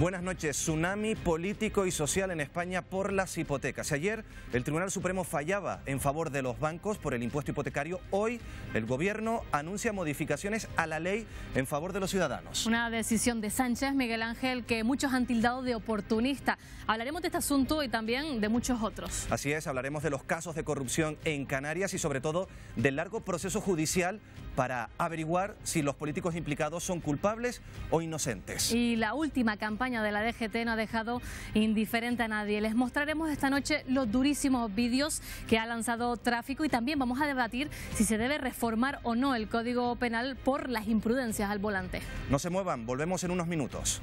Buenas noches. Tsunami político y social en España por las hipotecas. Ayer el Tribunal Supremo fallaba en favor de los bancos por el impuesto hipotecario. Hoy el Gobierno anuncia modificaciones a la ley en favor de los ciudadanos. Una decisión de Sánchez, Miguel Ángel, que muchos han tildado de oportunista. Hablaremos de este asunto y también de muchos otros. Así es, hablaremos de los casos de corrupción en Canarias y sobre todo del largo proceso judicial para averiguar si los políticos implicados son culpables o inocentes. Y la última campaña de la DGT no ha dejado indiferente a nadie. Les mostraremos esta noche los durísimos vídeos que ha lanzado Tráfico y también vamos a debatir si se debe reformar o no el Código Penal por las imprudencias al volante. No se muevan, volvemos en unos minutos.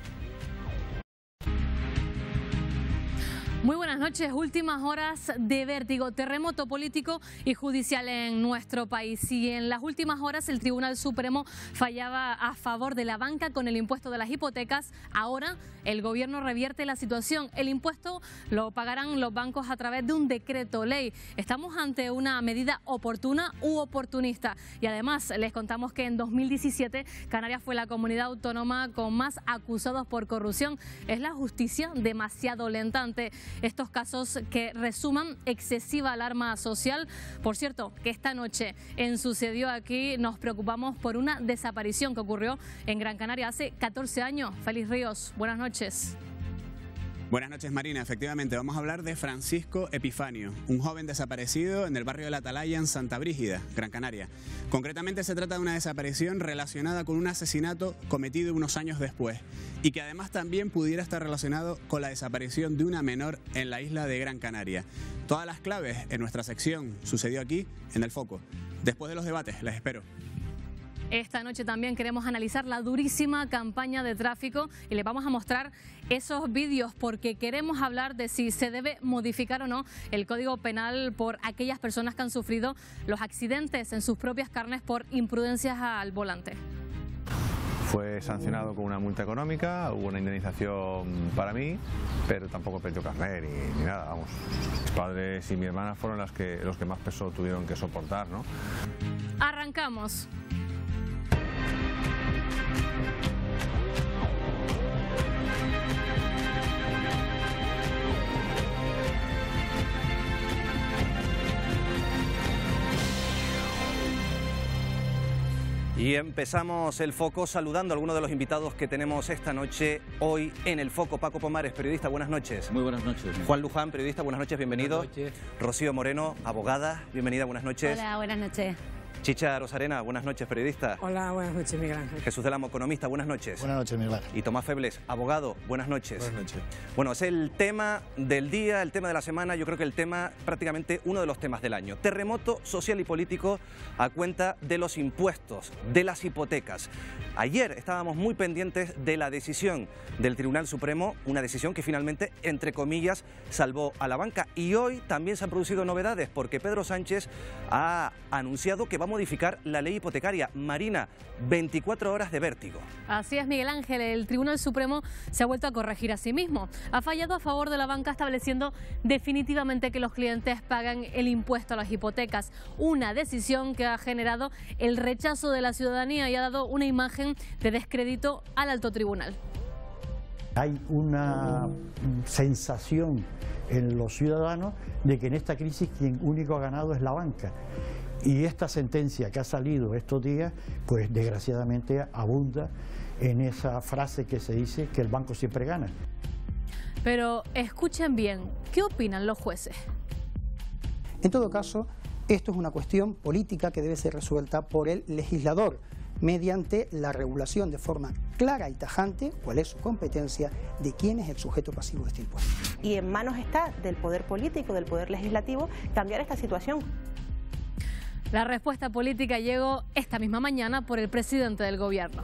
Muy buenas noches. Últimas horas de vértigo, terremoto político y judicial en nuestro país. Y en las últimas horas el Tribunal Supremo fallaba a favor de la banca con el impuesto de las hipotecas. Ahora el gobierno revierte la situación. El impuesto lo pagarán los bancos a través de un decreto ley. Estamos ante una medida oportuna u oportunista. Y además les contamos que en 2017 Canarias fue la comunidad autónoma con más acusados por corrupción. Es la justicia demasiado lentante estos casos que resuman excesiva alarma social. Por cierto, que esta noche en Sucedió aquí nos preocupamos por una desaparición que ocurrió en Gran Canaria hace 14 años. Feliz Ríos, buenas noches. Buenas noches Marina, efectivamente vamos a hablar de Francisco Epifanio, un joven desaparecido en el barrio de la Atalaya en Santa Brígida, Gran Canaria. Concretamente se trata de una desaparición relacionada con un asesinato cometido unos años después y que además también pudiera estar relacionado con la desaparición de una menor en la isla de Gran Canaria. Todas las claves en nuestra sección sucedió aquí en El Foco. Después de los debates, les espero. Esta noche también queremos analizar la durísima campaña de tráfico y les vamos a mostrar esos vídeos porque queremos hablar de si se debe modificar o no el Código Penal por aquellas personas que han sufrido los accidentes en sus propias carnes por imprudencias al volante. Fue sancionado con una multa económica, hubo una indemnización para mí, pero tampoco perdió carnet ni, nada, vamos. Mis padres y mi hermana fueron que, los que más peso tuvieron que soportar, ¿no? Arrancamos. Y empezamos el foco saludando a algunos de los invitados que tenemos esta noche hoy en el foco. Paco Pomares, periodista, buenas noches. Muy buenas noches. Juan Luján, periodista, buenas noches, bienvenido. Rocío Moreno, abogada, bienvenida, buenas noches. Hola, buenas noches. Chicha Rosarena, buenas noches, periodista. Hola, buenas noches, Miguel Ángel. Jesús del Amo, economista, buenas noches. Buenas noches, Miguel Ángel. Y Tomás Febles, abogado, buenas noches. Buenas noches. Bueno, es el tema del día, el tema de la semana, yo creo que el tema, prácticamente uno de los temas del año. Terremoto social y político a cuenta de los impuestos, de las hipotecas. Ayer estábamos muy pendientes de la decisión del Tribunal Supremo, una decisión que finalmente, entre comillas, salvó a la banca. Y hoy también se han producido novedades, porque Pedro Sánchez ha anunciado que vamos modificar la ley hipotecaria. Marina, 24 horas de vértigo. Así es, Miguel Ángel. El Tribunal Supremo se ha vuelto a corregir a sí mismo. Ha fallado a favor de la banca estableciendo definitivamente que los clientes pagan el impuesto a las hipotecas. Una decisión que ha generado el rechazo de la ciudadanía y ha dado una imagen de descrédito al alto tribunal. Hay una sensación en los ciudadanos de que en esta crisis quien único ha ganado es la banca. Y esta sentencia que ha salido estos días, pues desgraciadamente abunda en esa frase que se dice que el banco siempre gana. Pero escuchen bien, ¿qué opinan los jueces? En todo caso, esto es una cuestión política que debe ser resuelta por el legislador mediante la regulación de forma clara y tajante cuál es su competencia, de quién es el sujeto pasivo de este impuesto. Y en manos está del poder político, del poder legislativo, cambiar esta situación. La respuesta política llegó esta misma mañana por el presidente del gobierno.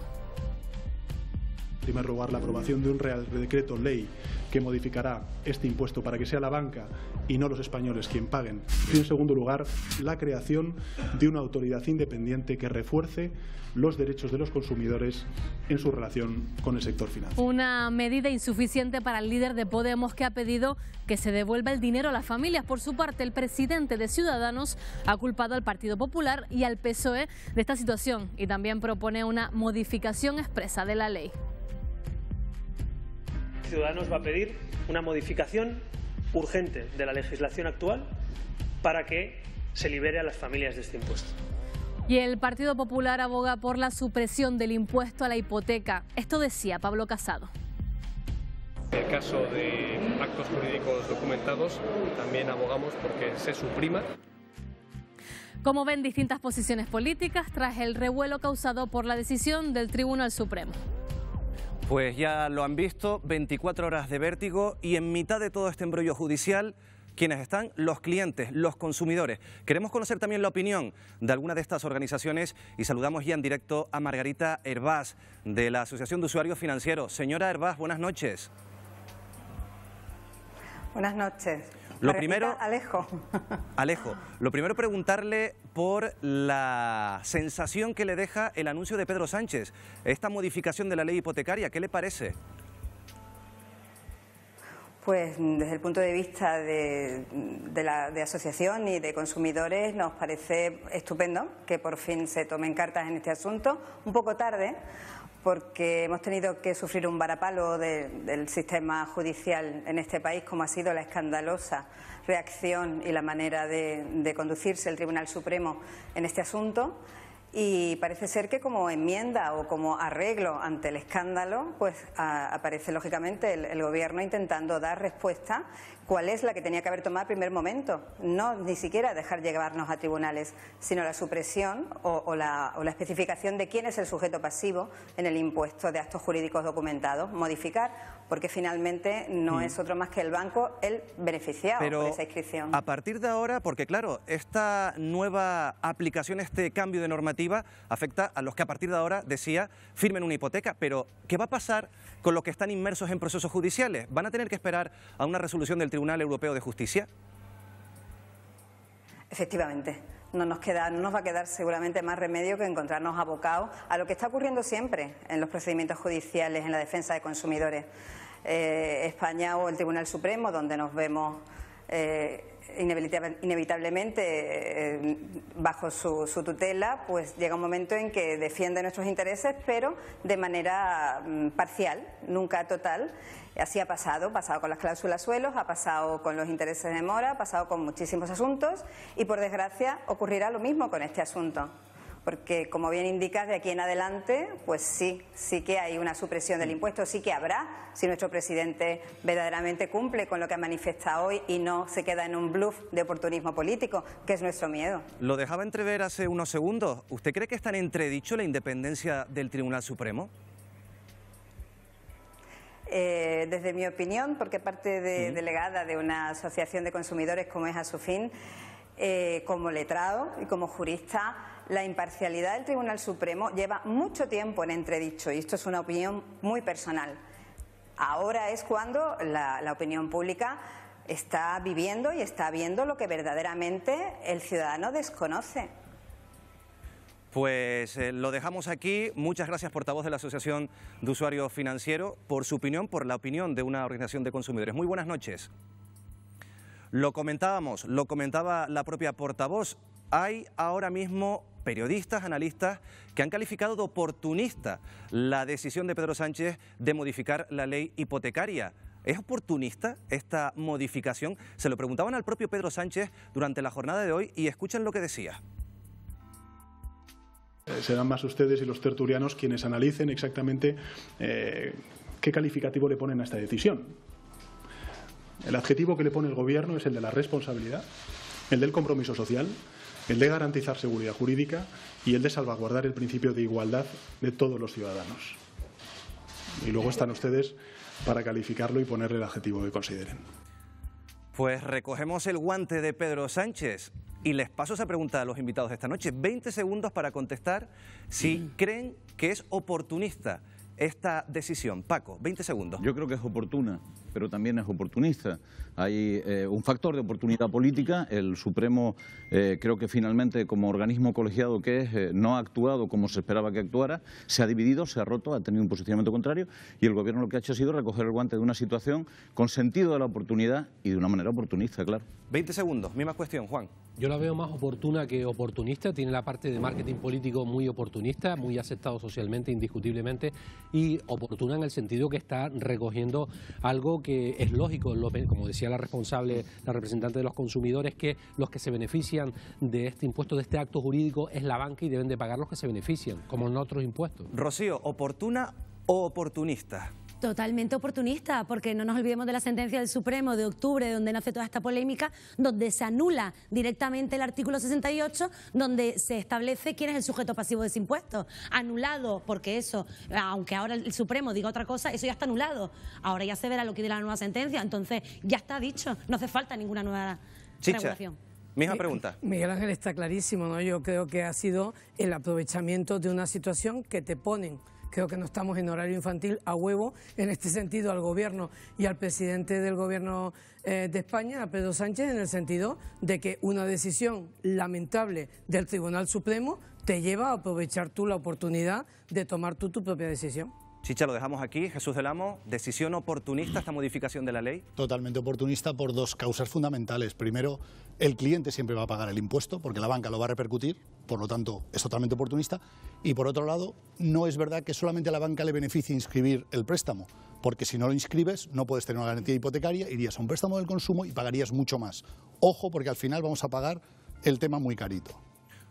Primer robar la aprobación de un real decreto ley que modificará este impuesto para que sea la banca y no los españoles quien paguen. Y en segundo lugar, la creación de una autoridad independiente que refuerce los derechos de los consumidores en su relación con el sector financiero. Una medida insuficiente para el líder de Podemos que ha pedido que se devuelva el dinero a las familias. Por su parte, el presidente de Ciudadanos ha culpado al Partido Popular y al PSOE de esta situación y también propone una modificación expresa de la ley. Ciudadanos va a pedir una modificación urgente de la legislación actual para que se libere a las familias de este impuesto. Y el Partido Popular aboga por la supresión del impuesto a la hipoteca. Esto decía Pablo Casado. En el caso de actos jurídicos documentados, también abogamos porque se suprima. Como ven distintas posiciones políticas tras el revuelo causado por la decisión del Tribunal Supremo. Pues ya lo han visto, 24 horas de vértigo y en mitad de todo este embrollo judicial, quienes están los clientes, los consumidores. Queremos conocer también la opinión de alguna de estas organizaciones y saludamos ya en directo a Margarita Hervás, de la Asociación de Usuarios Financieros. Señora Herbaz, buenas noches. Buenas noches. Lo primero, Alejo. Alejo, lo primero preguntarle por la sensación que le deja el anuncio de Pedro Sánchez, esta modificación de la ley hipotecaria, ¿qué le parece? Pues desde el punto de vista de, la, de, asociación y de consumidores nos parece estupendo que por fin se tomen cartas en este asunto, un poco tarde, porque hemos tenido que sufrir un varapalo del sistema judicial en este país, como ha sido la escandalosa reacción y la manera de, conducirse el Tribunal Supremo en este asunto. Y parece ser que como enmienda o como arreglo ante el escándalo, pues aparece lógicamente el, Gobierno intentando dar respuesta cuál es la que tenía que haber tomado al primer momento. No ni siquiera dejar llevarnos a tribunales, sino la supresión o, la, o, la, especificación de quién es el sujeto pasivo en el impuesto de actos jurídicos documentados, modificar porque finalmente no mm. es otro más que el banco el beneficiado de esa inscripción. A partir de ahora, porque claro, esta nueva aplicación, este cambio de normativa, afecta a los que a partir de ahora, decía, firmen una hipoteca. Pero, ¿qué va a pasar con los que están inmersos en procesos judiciales? ¿Van a tener que esperar a una resolución del Tribunal Europeo de Justicia? Efectivamente no nos, queda, no nos va a quedar seguramente más remedio que encontrarnos abocados a lo que está ocurriendo siempre en los procedimientos judiciales, en la defensa de consumidores. Eh, España o el Tribunal Supremo, donde nos vemos eh, inevitablemente eh, bajo su, tutela, pues llega un momento en que defiende nuestros intereses, pero de manera mm, parcial, nunca total. Así ha pasado, ha pasado con las cláusulas suelos, ha pasado con los intereses de mora, ha pasado con muchísimos asuntos y por desgracia ocurrirá lo mismo con este asunto porque como bien indicas, de aquí en adelante, pues sí, sí que hay una supresión del mm. impuesto, sí que habrá, si nuestro presidente verdaderamente cumple con lo que ha manifestado hoy y no se queda en un bluff de oportunismo político, que es nuestro miedo. Lo dejaba entrever hace unos segundos. ¿Usted cree que está en entredicho la independencia del Tribunal Supremo? Eh, desde mi opinión, porque parte de, delegada de una asociación de consumidores como es Asufin, eh, como letrado y como jurista, la imparcialidad del Tribunal Supremo lleva mucho tiempo en entredicho y esto es una opinión muy personal. Ahora es cuando la, opinión pública está viviendo y está viendo lo que verdaderamente el ciudadano desconoce. Pues eh, lo dejamos aquí. Muchas gracias, portavoz de la Asociación de Usuarios Financieros, por su opinión, por la opinión de una organización de consumidores. Muy buenas noches. Lo comentábamos, lo comentaba la propia portavoz. Hay ahora mismo periodistas, analistas, que han calificado de oportunista la decisión de Pedro Sánchez de modificar la ley hipotecaria. ¿Es oportunista esta modificación? Se lo preguntaban al propio Pedro Sánchez durante la jornada de hoy y escuchen lo que decía. Serán más ustedes y los tertulianos quienes analicen exactamente eh, qué calificativo le ponen a esta decisión. El adjetivo que le pone el Gobierno es el de la responsabilidad, el del compromiso social, el de garantizar seguridad jurídica y el de salvaguardar el principio de igualdad de todos los ciudadanos. Y luego están ustedes para calificarlo y ponerle el adjetivo que consideren. Pues recogemos el guante de Pedro Sánchez y les paso esa pregunta a los invitados de esta noche. Veinte segundos para contestar si creen que es oportunista esta decisión. Paco, 20 segundos. Yo creo que es oportuna, pero también es oportunista hay eh, un factor de oportunidad política. El Supremo eh, creo que finalmente como organismo colegiado que es eh, no ha actuado como se esperaba que actuara, se ha dividido, se ha roto, ha tenido un posicionamiento contrario y el gobierno lo que ha hecho ha sido recoger el guante de una situación con sentido de la oportunidad y de una manera oportunista, claro. 20 segundos, misma cuestión, Juan. Yo la veo más oportuna que oportunista, tiene la parte de marketing político muy oportunista, muy aceptado socialmente, indiscutiblemente, y oportuna en el sentido que está recogiendo algo que es lógico, como decía la responsable, la representante de los consumidores, que los que se benefician de este impuesto, de este acto jurídico, es la banca y deben de pagar los que se benefician, como en otros impuestos. Rocío, ¿oportuna o oportunista? totalmente oportunista, porque no nos olvidemos de la sentencia del Supremo de octubre, donde nace toda esta polémica, donde se anula directamente el artículo 68, donde se establece quién es el sujeto pasivo de ese impuesto. Anulado, porque eso, aunque ahora el Supremo diga otra cosa, eso ya está anulado. Ahora ya se verá lo que dirá la nueva sentencia, entonces ya está dicho, no hace falta ninguna nueva Chicha. Misma pregunta. Miguel Ángel está clarísimo, ¿no? Yo creo que ha sido el aprovechamiento de una situación que te ponen creo que no estamos en horario infantil a huevo en este sentido al gobierno y al presidente del gobierno eh, de España, a Pedro Sánchez, en el sentido de que una decisión lamentable del Tribunal Supremo te lleva a aprovechar tú la oportunidad de tomar tú tu propia decisión. Chicha, lo dejamos aquí. Jesús del Amo, decisión oportunista esta modificación de la ley. Totalmente oportunista por dos causas fundamentales. Primero, el cliente siempre va a pagar el impuesto porque la banca lo va a repercutir, por lo tanto es totalmente oportunista. Y por otro lado, no es verdad que solamente a la banca le beneficie inscribir el préstamo, porque si no lo inscribes no puedes tener una garantía hipotecaria, irías a un préstamo del consumo y pagarías mucho más. Ojo porque al final vamos a pagar el tema muy carito.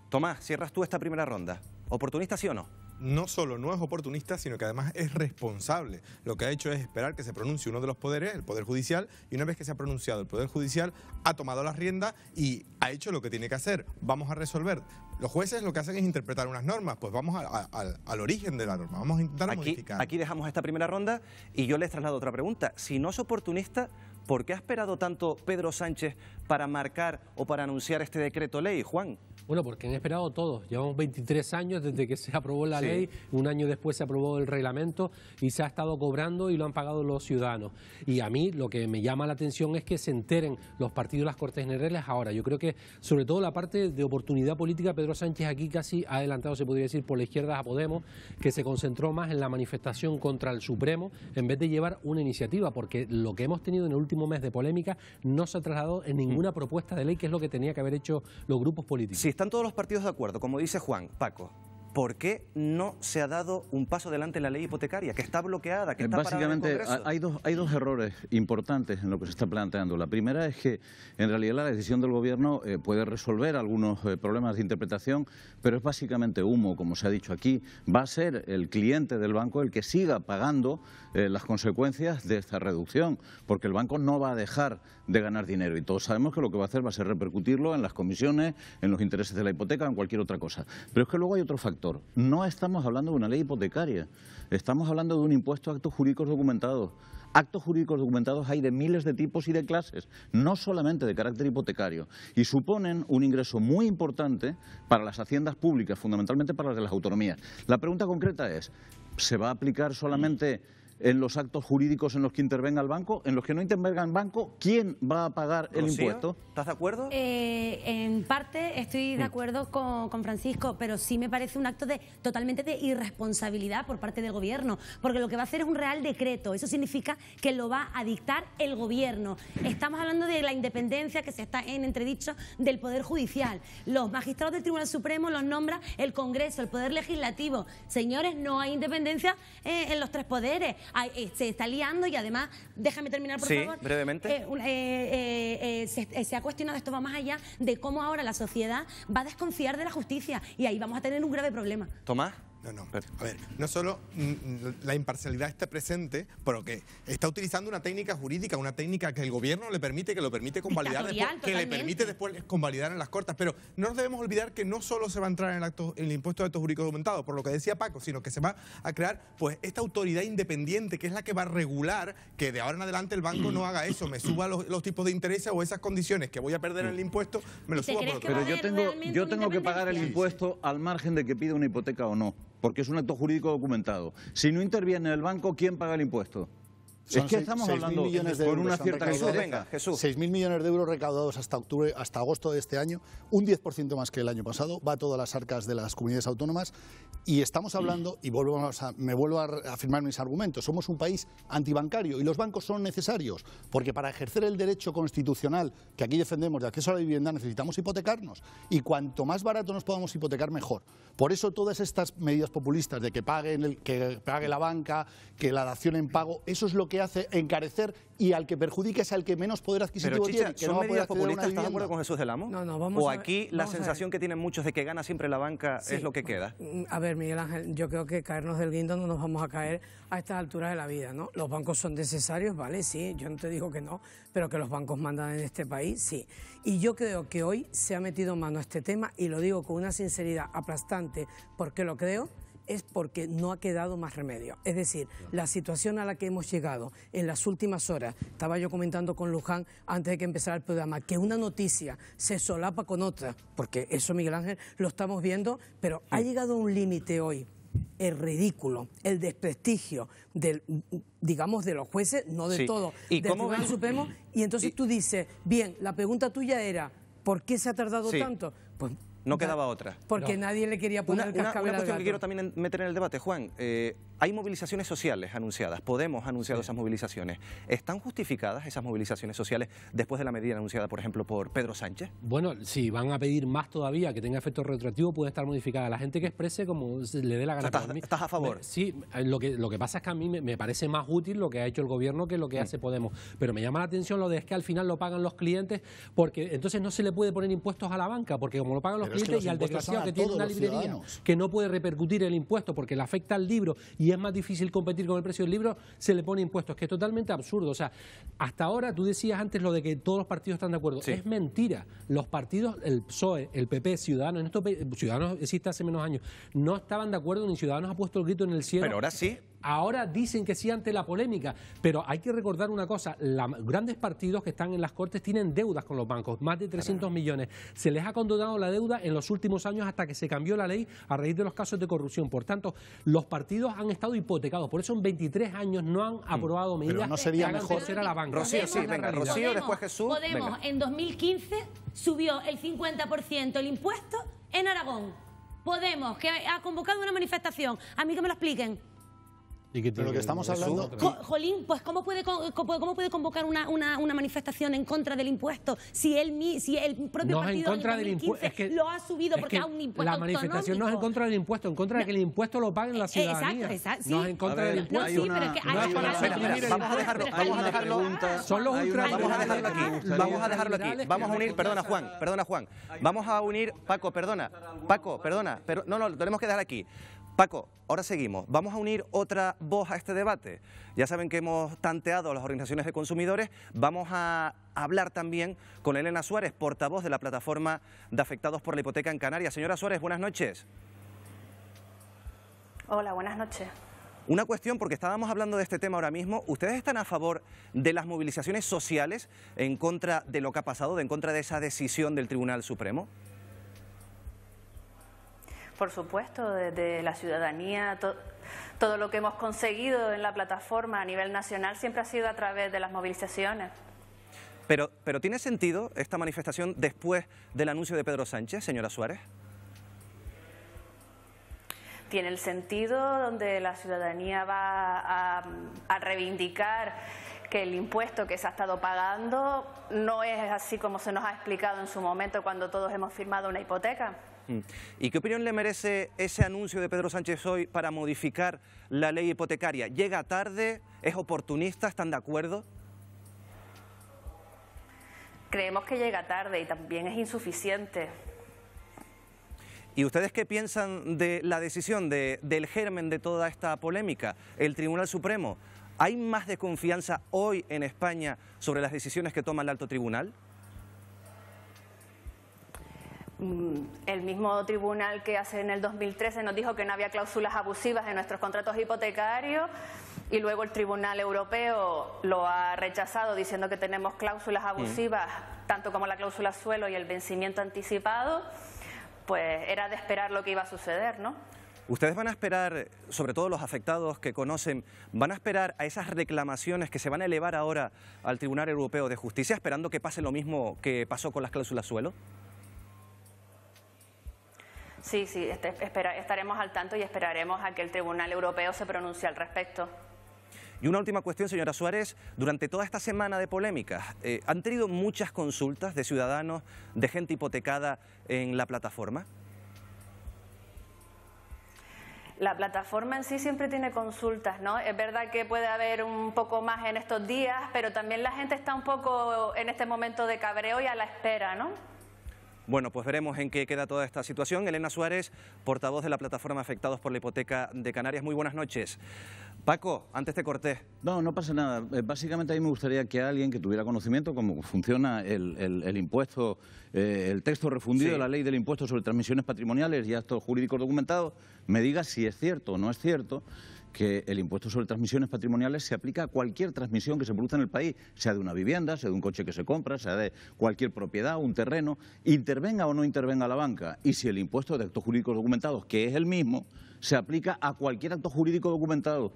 Tomás, cierras tú esta primera ronda. ¿Oportunista sí o no? no solo no es oportunista, sino que además es responsable. Lo que ha hecho es esperar que se pronuncie uno de los poderes, el Poder Judicial, y una vez que se ha pronunciado el Poder Judicial, ha tomado la rienda y ha hecho lo que tiene que hacer. Vamos a resolver. Los jueces lo que hacen es interpretar unas normas, pues vamos al origen de la norma, vamos a intentar modificar. Aquí dejamos esta primera ronda y yo les traslado otra pregunta. Si no es oportunista, ¿por qué ha esperado tanto Pedro Sánchez para marcar o para anunciar este decreto ley, Juan? Bueno, porque han esperado todos. Llevamos 23 años desde que se aprobó la ley, un año después se aprobó el reglamento y se ha estado cobrando y lo han pagado los ciudadanos. Y a mí lo que me llama la atención es que se enteren los partidos de las Cortes Generales ahora. Yo creo que, sobre todo la parte de oportunidad política, Pedro Sánchez aquí casi ha adelantado, se podría decir, por la izquierda a Podemos, que se concentró más en la manifestación contra el Supremo en vez de llevar una iniciativa, porque lo que hemos tenido en el último mes de polémica no se ha trasladado en ninguna mm. propuesta de ley, que es lo que tenía que haber hecho los grupos políticos están todos los partidos de acuerdo, como dice Juan, Paco, ¿Por qué no se ha dado un paso adelante en la ley hipotecaria, que está bloqueada, que eh, está Básicamente, parada hay, dos, hay dos errores importantes en lo que se está planteando. La primera es que, en realidad, la decisión del Gobierno eh, puede resolver algunos eh, problemas de interpretación, pero es básicamente humo, como se ha dicho aquí. Va a ser el cliente del banco el que siga pagando las consecuencias de esta reducción, porque el banco no va a dejar de ganar dinero. Y todos sabemos que lo que va a hacer va a ser repercutirlo en las comisiones, en los intereses de la hipoteca, en cualquier otra cosa. Pero es que luego hay otro factor no estamos hablando de una ley hipotecaria, estamos hablando de un impuesto a actos jurídicos documentados. Actos jurídicos documentados hay de miles de tipos y de clases, no solamente de carácter hipotecario, y suponen un ingreso muy importante para las haciendas públicas, fundamentalmente para las de las autonomías. La pregunta concreta es, ¿se va a aplicar solamente en los actos jurídicos en los que intervenga el banco, en los que no intervenga el banco, ¿quién va a pagar el impuesto? ¿Estás de acuerdo? Eh, en parte estoy de acuerdo con, Francisco, pero sí me parece un acto de totalmente de irresponsabilidad por parte del gobierno, porque lo que va a hacer es un real decreto, eso significa que lo va a dictar el gobierno. Estamos hablando de la independencia que se está en entredicho del Poder Judicial. Los magistrados del Tribunal Supremo los nombra el Congreso, el Poder Legislativo. Señores, no hay independencia eh, en los tres poderes eh, se está liando y además, déjame terminar por brevemente. Eh, eh, se, se, ha cuestionado, esto va más allá, de cómo ahora la sociedad va a desconfiar de la justicia y ahí vamos a tener un grave problema. Tomás. No, no. A ver, no solo la imparcialidad está presente, pero que está utilizando una técnica jurídica, una técnica que el gobierno le permite, que lo permite convalidar después, que le permite después convalidar en las cortas. Pero no nos debemos olvidar que no solo se va a entrar en el, acto, el impuesto de actos jurídicos documentados, por lo que decía Paco, sino que se va a crear pues esta autoridad independiente que es la que va a regular que de ahora en adelante el banco no haga eso, me suba los, tipos de intereses o esas condiciones que voy a perder en el impuesto, me lo suba por otro. Pero yo tengo, yo tengo que pagar el impuesto al margen de que pida una hipoteca o no porque es un acto jurídico documentado. Si no interviene el banco, ¿quién paga el impuesto? es estamos hablando millones de una cierta 6.000 millones de euros recaudados hasta octubre, hasta agosto de este año, un 10% más que el año pasado, va a todas las arcas de las comunidades autónomas y estamos hablando, y me vuelvo a afirmar mis argumentos, somos un país antibancario y los bancos son necesarios, porque para ejercer el derecho constitucional que aquí defendemos de acceso a la vivienda necesitamos hipotecarnos y cuanto más barato nos podamos hipotecar mejor. Por eso todas estas medidas populistas de que, paguen el, que pague la banca, que la dación en pago, eso es lo que que hace encarecer y al que perjudique es al que menos poder adquisitivo tiene. ¿Son medidas populistas? ¿Estás de acuerdo con Jesús del Amo? No, no, vamos ¿O aquí la sensación que tienen muchos de que gana siempre la banca es lo que queda? A ver, Miguel Ángel, yo creo que caernos del guindo no nos vamos a caer a estas alturas de la vida, ¿no? Los bancos son necesarios, vale, sí, yo no te digo que no, pero que los bancos mandan en este país, sí. Y yo creo que hoy se ha metido mano a este tema y lo digo con una sinceridad aplastante porque lo creo, es porque no ha quedado más remedio. Es decir, la situación a la que hemos llegado en las últimas horas, estaba yo comentando con Luján antes de que empezara el programa, que una noticia se solapa con otra, porque eso Miguel Ángel lo estamos viendo, pero ha llegado a un límite hoy el ridículo, el desprestigio del, digamos, de los jueces, no de todo, ¿Y del cómo Tribunal y entonces tú dices, bien, la pregunta tuya era, ¿por qué se ha tardado tanto? Pues no quedaba otra. Porque nadie le quería poner el cascabel una, cuestión que quiero también meter en el debate, Juan. Eh, hay movilizaciones sociales anunciadas, Podemos ha anunciado esas movilizaciones. ¿Están justificadas esas movilizaciones sociales después de la medida anunciada, por ejemplo, por Pedro Sánchez? Bueno, si van a pedir más todavía, que tenga efecto retroactivo, puede estar modificada. La gente que exprese como le dé la gana. estás, a favor? sí, eh, lo que, pasa es que a mí me, parece más útil lo que ha hecho el gobierno que lo que mm. hace Podemos. Pero me llama la atención lo de que al final lo pagan los clientes, porque entonces no se le puede poner impuestos a la banca, porque como lo pagan los clientes y al desgraciado que tiene una librería que no puede repercutir el impuesto porque le afecta al libro y es más difícil competir con el precio del libro, se le pone impuestos, que es totalmente absurdo. O sea, hasta ahora tú decías antes lo de que todos los partidos están de acuerdo. Es mentira. Los partidos, el PSOE, el PP, Ciudadanos, en estos Ciudadanos existe hace menos años, no estaban de acuerdo ni Ciudadanos ha puesto el grito en el cielo. Pero ahora sí. Ahora dicen que sí ante la polémica, pero hay que recordar una cosa, los grandes partidos que están en las Cortes tienen deudas con los bancos, más de 300 millones. Se les ha condonado la deuda en los últimos años hasta que se cambió la ley a raíz de los casos de corrupción. Por tanto, los partidos han estado hipotecados, por eso en 23 años no han mm. aprobado medidas no sería mejor. ser a la banca. Rocío, sí, venga, Rocío, después Jesús. Podemos, en 2015 subió el 50% el impuesto en Aragón. Podemos, que ha convocado una manifestación. A mí que me lo expliquen. ¿Y lo que estamos hablando... Jolín, pues ¿cómo puede, convocar una, manifestación en contra del impuesto si, él, si el propio no partido en contra del impuesto es que, lo ha subido porque ha un impuesto La manifestación no es en contra del impuesto, en contra de que el impuesto lo paguen las eh, ciudadanía. Exacto, exacto. No es en contra del impuesto. No, sí, pero que Vamos, a dejarlo, vamos a dejarlo. Son los Vamos a dejarlo aquí, vamos a dejarlo aquí. Vamos a unir, perdona Juan, perdona Juan. Vamos a unir, Paco, perdona, Paco, perdona, pero no, no, lo tenemos que dejar aquí. Paco, ahora seguimos. Vamos a unir otra voz a este debate. Ya saben que hemos tanteado a las organizaciones de consumidores. Vamos a hablar también con Elena Suárez, portavoz de la plataforma de afectados por la hipoteca en Canarias. Señora Suárez, buenas noches. Hola, buenas noches. Una cuestión, porque estábamos hablando de este tema ahora mismo, ¿ustedes están a favor de las movilizaciones sociales en contra de lo que ha pasado, de en contra de esa decisión del Tribunal Supremo? por supuesto, desde la ciudadanía, todo lo que hemos conseguido en la plataforma a nivel nacional siempre ha sido a través de las movilizaciones. Pero, pero ¿tiene sentido esta manifestación después del anuncio de Pedro Sánchez, señora Suárez? Tiene el sentido donde la ciudadanía va a reivindicar que el impuesto que se ha estado pagando no es así como se nos ha explicado en su momento cuando todos hemos firmado una hipoteca. Mm. ¿Y qué opinión le merece ese anuncio de Pedro Sánchez hoy para modificar la ley hipotecaria? ¿Llega tarde? ¿Es oportunista? ¿Están de acuerdo? Creemos que llega tarde y también es insuficiente. ¿Y ustedes qué piensan de la decisión, del germen de toda esta polémica? El Tribunal Supremo. ¿Hay más desconfianza hoy en España sobre las decisiones que toma el alto tribunal? Mm, el mismo tribunal que hace en el 2013 nos dijo que no había cláusulas abusivas en nuestros contratos hipotecarios y luego el Tribunal Europeo lo ha rechazado diciendo que tenemos cláusulas mm. abusivas, tanto como la cláusula suelo y el vencimiento anticipado, pues era de esperar lo que iba a suceder, ¿no? ¿Ustedes van a esperar, sobre todo los afectados que conocen, van a esperar a esas reclamaciones que se van a elevar ahora al Tribunal Europeo de Justicia, esperando que pase lo mismo que pasó con las cláusulas suelo? Sí, sí, este, estaremos al tanto y esperaremos a que el Tribunal Europeo se pronuncie al respecto. Y una última cuestión, señora Suárez. Durante toda esta semana de polémicas, eh, ¿han tenido muchas consultas de ciudadanos, de gente hipotecada en la plataforma? La plataforma en sí siempre tiene consultas, ¿no? Es verdad que puede haber un poco más en estos días, pero también la gente está un poco en este momento de cabreo y a la espera, ¿no? Bueno, pues veremos en qué queda toda esta situación. Elena Suárez, portavoz de la plataforma Afectados por la Hipoteca de Canarias, muy buenas noches. Paco, antes te corté. No, no pasa nada. Eh, básicamente a mí me gustaría que alguien que tuviera conocimiento cómo funciona el, impuesto, eh, el texto refundido de la ley del impuesto sobre transmisiones patrimoniales y actos jurídicos documentados, me diga si es cierto o no es cierto que el impuesto sobre transmisiones patrimoniales se aplica a cualquier transmisión que se produzca en el país, sea de una vivienda, sea de un coche que se compra, sea de cualquier propiedad, un terreno, intervenga o no intervenga la banca. Y si el impuesto de actos jurídicos documentados, que es el mismo, se aplica a cualquier acto jurídico documentado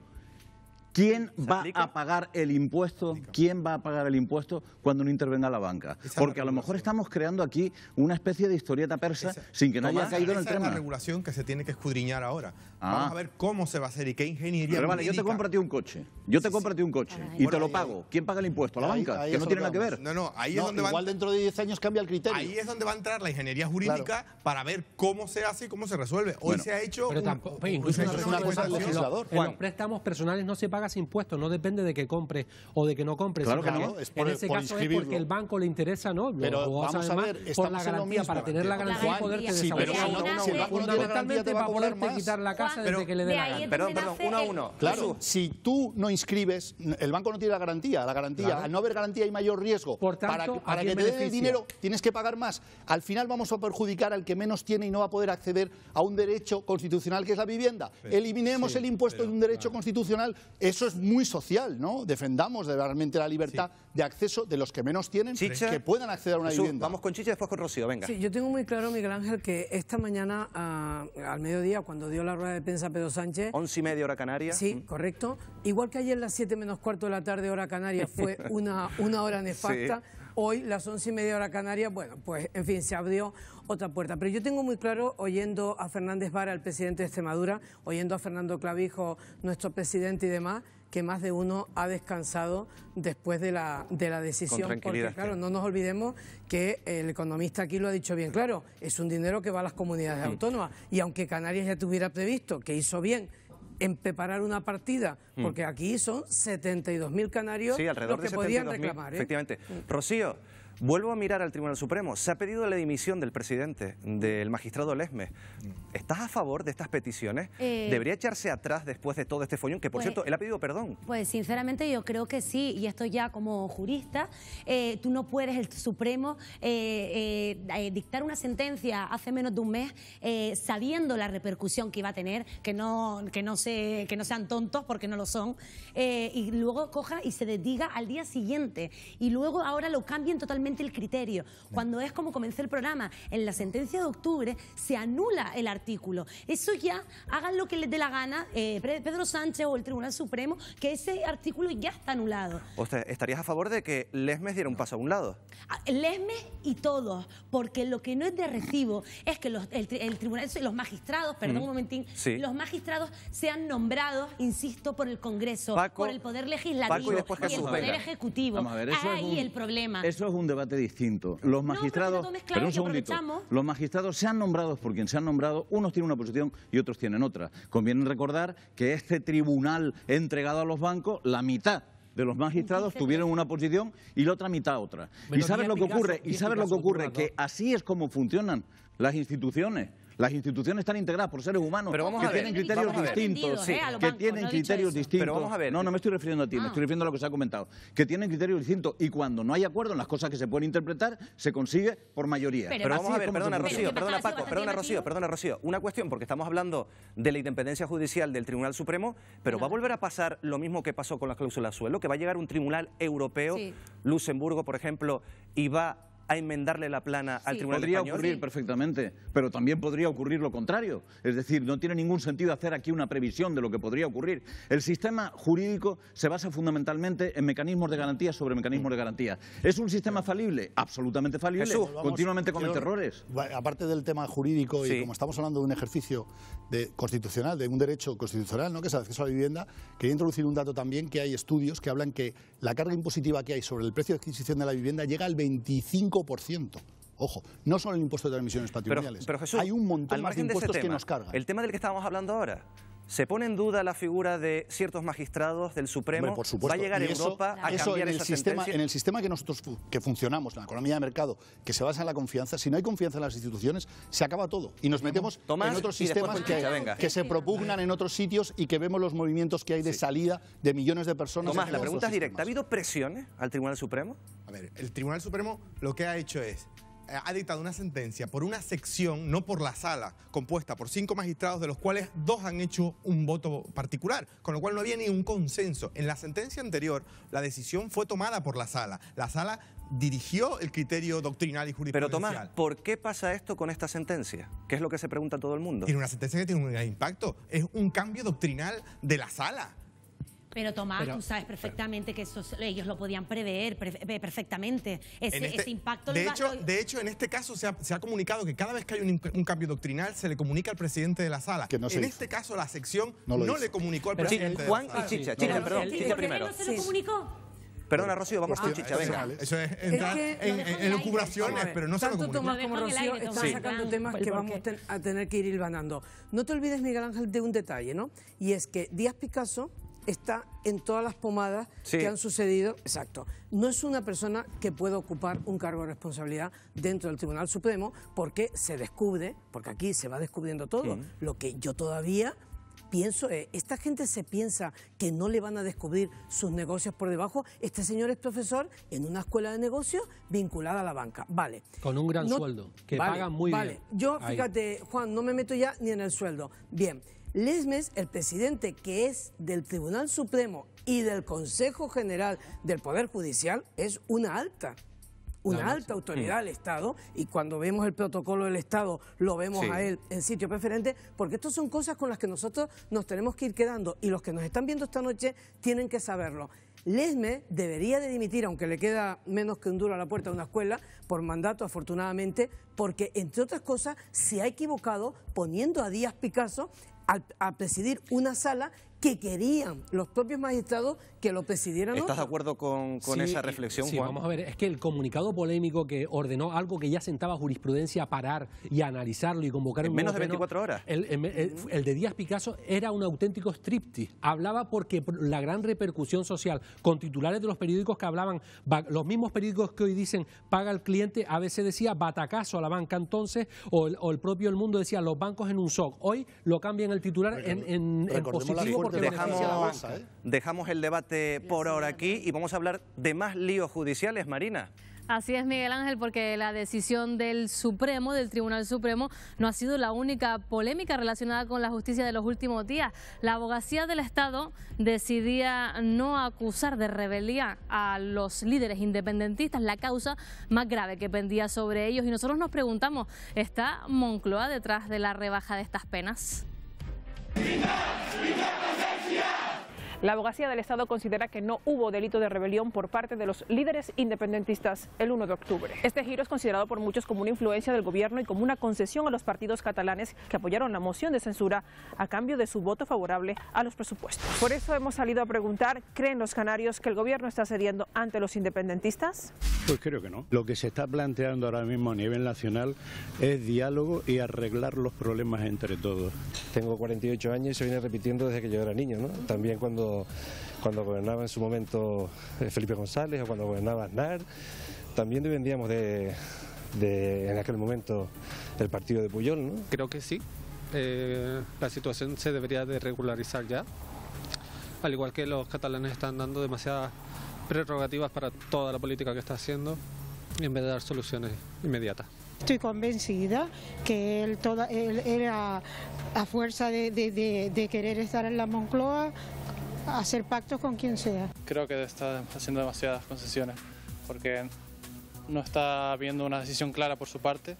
¿Quién va a pagar el impuesto? ¿Quién va a pagar el impuesto cuando no intervenga la banca? Porque a lo mejor estamos creando aquí una especie de historieta persa sin que no haya caído en el tema. Es la regulación que se tiene que escudriñar ahora. Ah. Vamos a ver cómo se va a hacer y qué ingeniería. Pero vale, yo te compro a ti un coche. Yo te compro a ti un coche y te lo pago. ¿Quién paga el impuesto? ¿La banca? que no tiene nada que ver. No, no, ahí es igual dentro de 10 años cambia el criterio. Ahí es donde va a entrar la ingeniería jurídica para ver cómo se hace y cómo se resuelve. Hoy se ha hecho. Pero tampoco, incluso una, del legislador. En los préstamos personales no se pagan impuesto no depende de que compres o de que no compres. Claro que no, en ese caso es porque el banco le interesa, ¿no? Pero vamos a ver, por la garantía, para tener la garantía y poderte sí, Fundamentalmente para poderte quitar la casa desde que le Perdón, perdón, uno a uno. Claro, si tú no inscribes, el banco no tiene la garantía. La garantía, al no haber garantía hay mayor riesgo. Por tanto, para que te den el dinero tienes que pagar más. Al final vamos a perjudicar al que menos tiene y no va a poder acceder a un derecho constitucional que es la vivienda. Eliminemos el impuesto de un derecho constitucional eso es muy social, ¿no? Defendamos realmente la libertad de acceso de los que menos tienen, que puedan acceder a una Jesús, vivienda. Vamos con Chicha y después con Rocío, venga. Sí, yo tengo muy claro, Miguel Ángel, que esta mañana al mediodía, cuando dio la rueda de prensa Pedro Sánchez... Once y media hora canaria. Sí, mm. correcto. Igual que ayer las siete menos cuarto de la tarde hora canaria fue una, hora nefasta, hoy las once y media hora canaria, bueno, pues en fin, se abrió otra puerta. Pero yo tengo muy claro, oyendo a Fernández Vara, el presidente de Extremadura, oyendo a Fernando Clavijo, nuestro presidente y demás, que más de uno ha descansado después de la, de la decisión. Porque, claro, no nos olvidemos que el economista aquí lo ha dicho bien claro, es un dinero que va a las comunidades autónomas. Y aunque Canarias ya tuviera previsto, que hizo bien, en preparar una partida, mm. porque aquí son 72.000 canarios sí, alrededor que podían reclamar. ¿eh? Efectivamente. Mm. Rocío, Vuelvo a mirar al Tribunal Supremo. Se ha pedido la dimisión del presidente, del magistrado Lesme. ¿Estás a favor de estas peticiones? Eh, ¿Debería echarse atrás después de todo este follón? Que, por pues, cierto, él ha pedido perdón. Pues, sinceramente, yo creo que sí. Y esto ya como jurista, eh, tú no puedes, el Supremo, eh, dictar una sentencia hace menos de un mes sabiendo la repercusión que iba a tener, que no, que no, se, que no sean tontos porque no lo son, y luego coja y se desdiga al día siguiente. Y luego ahora lo cambien totalmente el criterio. Cuando es como comenzó el programa, en la sentencia de octubre se anula el artículo. Eso ya hagan lo que les dé la gana eh, Pedro Sánchez o el Tribunal Supremo, que ese artículo ya está anulado. ¿Usted ¿estarías a favor de que Lesmes diera un paso a un lado? Ah, Lesmes y todos, porque lo que no es de recibo es que los, el, tribunal, los magistrados, perdón un momentín, los magistrados sean nombrados, insisto, por el Congreso, por el Poder Legislativo y, el Poder Ejecutivo. Ahí el problema. Eso es un debate debate distinto. Los magistrados, se pero, los magistrados han nombrados por quien han nombrado, unos tienen una posición y otros tienen otra. Conviene recordar que este tribunal entregado a los bancos, la mitad de los magistrados tuvieron una posición y la otra mitad otra. y sabes lo que ocurre, y sabes lo que ocurre, que así es como funcionan las instituciones. Las instituciones están integradas por seres humanos que tienen criterios distintos, ¿eh? que tienen criterios distintos. Pero vamos a ver. No, no me estoy refiriendo a ti, me ah. estoy refiriendo a lo que se ha comentado, que tienen criterios distintos y cuando no hay acuerdo en las cosas que se pueden interpretar se consigue por mayoría. Pero, vamos a ver, perdona Rocío, perdona Paco, perdona Rocío, perdona Rocío, una cuestión porque estamos hablando de la independencia judicial del Tribunal Supremo, pero va a volver a pasar lo mismo que pasó con las cláusulas suelo, que va a llegar un tribunal europeo, Luxemburgo por ejemplo, y va a enmendarle la plana al Tribunal Podría ocurrir perfectamente, pero también podría ocurrir lo contrario. Es decir, no tiene ningún sentido hacer aquí una previsión de lo que podría ocurrir. El sistema jurídico se basa fundamentalmente en mecanismos de garantía sobre mecanismos de garantía. ¿Es un sistema falible? Absolutamente falible. continuamente comete errores. Aparte del tema jurídico y como estamos hablando de un ejercicio de, constitucional, de un derecho constitucional, ¿no? que es el acceso a la vivienda, quería introducir un dato también que hay estudios que hablan que la carga impositiva que hay sobre el precio de adquisición de la vivienda llega al 25 Ojo, no solo el impuesto de transmisiones patrimoniales. hay un montón más de impuestos que nos cargan. El tema del que estábamos hablando ahora, ¿Se pone en duda la figura de ciertos magistrados del Supremo? por ¿Va a llegar Europa a cambiar en el esa sentencia? En el sistema que nosotros que funcionamos, la economía de mercado, que se basa en la confianza, si no hay confianza en las instituciones, se acaba todo. Y nos metemos en otros sistemas que, se propugnan en otros sitios y que vemos los movimientos que hay de salida de millones de personas. Tomás, la pregunta es directa. ¿Ha habido presiones al Tribunal Supremo? A ver, el Tribunal Supremo lo que ha hecho es eh, ha dictado una sentencia por una sección, no por la sala, compuesta por cinco magistrados, de los cuales dos han hecho un voto particular, con lo cual no había ni un consenso. En la sentencia anterior, la decisión fue tomada por la sala. La sala dirigió el criterio doctrinal y jurisprudencial. Pero Tomás, ¿por qué pasa esto con esta sentencia? ¿Qué es lo que se pregunta todo el mundo? Tiene una sentencia que tiene un gran impacto. Es un cambio doctrinal de la sala. Pero Tomás, tú sabes perfectamente que ellos lo podían prever perfectamente. Este ese, impacto... De, hecho, de hecho, en este caso se ha, comunicado que cada vez que hay un, cambio doctrinal se le comunica al presidente de la sala. en este caso la sección no, le comunicó al presidente. Juan de la sala. y Chicha, Chicha, perdón, Chicha primero. no se lo comunicó? Perdona, Rocío, vamos con ah, Chicha, venga. Eso es entrar en, en, pero no se lo Tomás como Rocío están sacando temas que vamos a tener que ir hilvanando. No te olvides, Miguel Ángel, de un detalle, ¿no? Y es que Díaz Picasso está en todas las pomadas que han sucedido. Exacto. No es una persona que pueda ocupar un cargo de responsabilidad dentro del Tribunal Supremo porque se descubre, porque aquí se va descubriendo todo, lo que yo todavía pienso es, eh, esta gente se piensa que no le van a descubrir sus negocios por debajo. Este señor es profesor en una escuela de negocios vinculada a la banca. Vale. Con un gran sueldo, que pagan muy bien. Vale, yo, fíjate, Juan, no me meto ya ni en el sueldo. Bien, Lesmes, el presidente que es del Tribunal Supremo y del Consejo General del Poder Judicial, es una alta una alta autoridad mm. del Estado, y cuando vemos el protocolo del Estado lo vemos a él en sitio preferente, porque estas son cosas con las que nosotros nos tenemos que ir quedando, y los que nos están viendo esta noche tienen que saberlo. Lesmes debería de dimitir, aunque le queda menos que un duro a la puerta de una escuela, por mandato afortunadamente, porque entre otras cosas se ha equivocado poniendo a Díaz Picasso a, presidir una sala que querían los propios magistrados lo ¿Estás de acuerdo con, esa eh, reflexión, sí, vamos a ver, es que el comunicado polémico que ordenó algo que ya sentaba jurisprudencia a parar y analizarlo y convocar... En menos de 24 horas. Mm. El, de Díaz Picasso era un auténtico striptease. Hablaba porque la gran repercusión social, con titulares de los periódicos que hablaban, los mismos periódicos que hoy dicen paga el cliente, a veces decía batacazo a la banca entonces, o el, propio El Mundo decía los bancos en un SOC. Hoy lo cambian el titular en, positivo porque la ¿eh? Dejamos el debate por ahora aquí y vamos a hablar de más líos judiciales, Marina. Así es, Miguel Ángel, porque la decisión del Supremo, del Tribunal Supremo, no ha sido la única polémica relacionada con la justicia de los últimos días. La abogacía del Estado decidía no acusar de rebelión a los líderes independentistas, la causa más grave que pendía sobre ellos. Y nosotros nos preguntamos, ¿está Moncloa detrás de la rebaja de estas penas? La abogacía del Estado considera que no hubo delito de rebelión por parte de los líderes independentistas el 1 de octubre. Este giro es considerado por muchos como una influencia del gobierno y como una concesión a los partidos catalanes que apoyaron la moción de censura a cambio de su voto favorable a los presupuestos. Por eso hemos salido a preguntar, ¿creen los canarios que el gobierno está cediendo ante los independentistas? Pues creo que no. Lo que se está planteando ahora mismo a nivel nacional es diálogo y arreglar los problemas entre todos. Tengo 48 años y se viene repitiendo desde que yo era niño, ¿no? También cuando cuando, gobernaba en su momento eh, Felipe González o cuando gobernaba Aznar. También dependíamos de, en aquel momento el partido de Puyol, ¿no? Creo que sí. Eh, la situación se debería de regularizar ya. Al igual que los catalanes están dando demasiadas prerrogativas para toda la política que está haciendo en vez de dar soluciones inmediatas. Estoy convencida que él, toda, él, era a, fuerza de, de, querer estar en la Moncloa hacer pactos con quien sea. Creo que está haciendo demasiadas concesiones porque no está habiendo una decisión clara por su parte.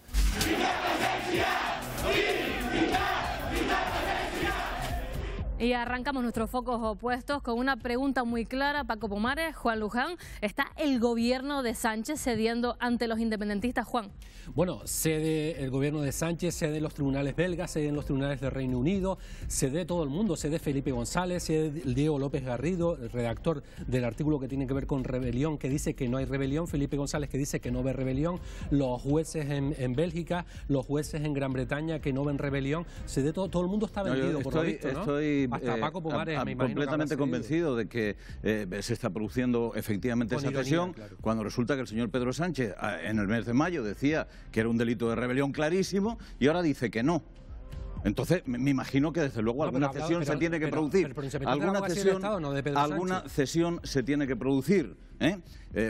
Y arrancamos nuestros focos opuestos con una pregunta muy clara. Paco Pomares, Juan Luján, ¿está el gobierno de Sánchez cediendo ante los independentistas, Juan? Bueno, cede el gobierno de Sánchez, cede los tribunales belgas, cede los tribunales del Reino Unido, cede todo el mundo, cede Felipe González, cede Diego López Garrido, el redactor del artículo que tiene que ver con rebelión, que dice que no hay rebelión, Felipe González que dice que no ve rebelión, los jueces en, Bélgica, los jueces en Gran Bretaña que no ven rebelión, cede todo, todo el mundo está vendido por lo visto, ¿no? Eh, Paco completamente convencido de que eh, se está produciendo efectivamente esa cesión, cuando resulta que el señor Pedro Sánchez ah, en el mes de mayo decía que era un delito de rebelión clarísimo y ahora dice que no. Entonces, me imagino que desde luego alguna cesión se tiene que producir. alguna cesión, alguna cesión se tiene que producir.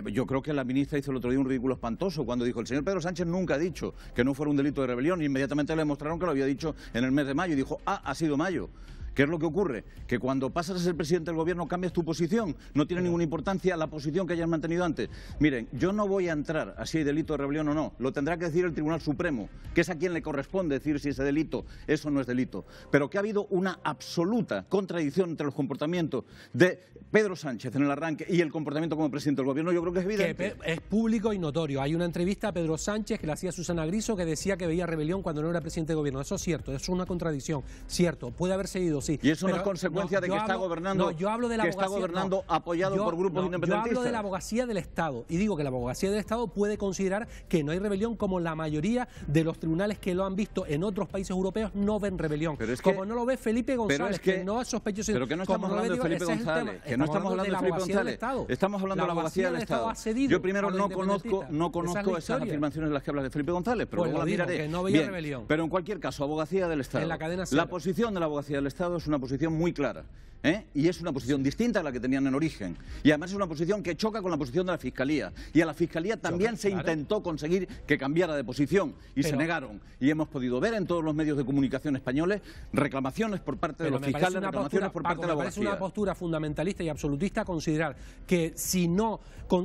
yo creo que la ministra hizo el otro día un ridículo espantoso cuando dijo, el señor Pedro Sánchez nunca ha dicho que no fuera un delito de rebelión. Y inmediatamente le mostraron que lo había dicho en el mes de mayo. Y dijo, ah, ha sido mayo. ¿Qué es lo que ocurre? Que cuando pasas a ser presidente del gobierno cambias tu posición. No tiene ninguna importancia la posición que hayas mantenido antes. Miren, yo no voy a entrar a si hay delito de rebelión o no. Lo tendrá que decir el Tribunal Supremo, que es a quien le corresponde decir si ese delito eso no es delito. Pero que ha habido una absoluta contradicción entre los comportamientos de Pedro Sánchez en el arranque y el comportamiento como presidente del gobierno. Yo creo que es evidente. es público y notorio. Hay una entrevista a Pedro Sánchez que la hacía Susana Griso que decía que veía rebelión cuando no era presidente del gobierno. Eso es cierto, eso es una contradicción. Cierto, puede haber seguido y eso no es consecuencia de que está gobernando, que está gobernando apoyado por grupos independentistas. Yo hablo de la abogacía del Estado y digo que la abogacía del Estado puede considerar que no hay rebelión como la mayoría de los tribunales que lo han visto en otros países europeos no ven rebelión. como no lo ve Felipe González, que, no es sospechoso. Pero que no estamos hablando de Felipe González, que no estamos hablando de Felipe González. Estamos hablando de la abogacía del Estado. Yo primero no conozco no conozco esas afirmaciones de las que hablas de Felipe González, pero luego pues la miraré. Pero en cualquier caso, abogacía del Estado. La posición de la abogacía del Estado es una posición muy clara ¿eh? y es una posición distinta a la que tenían en origen. Y además es una posición que choca con la posición de la Fiscalía. Y a la Fiscalía también se intentó conseguir que cambiara de posición y se negaron. Y hemos podido ver en todos los medios de comunicación españoles reclamaciones por parte de los fiscales, reclamaciones por parte de la una postura fundamentalista y absolutista considerar que si no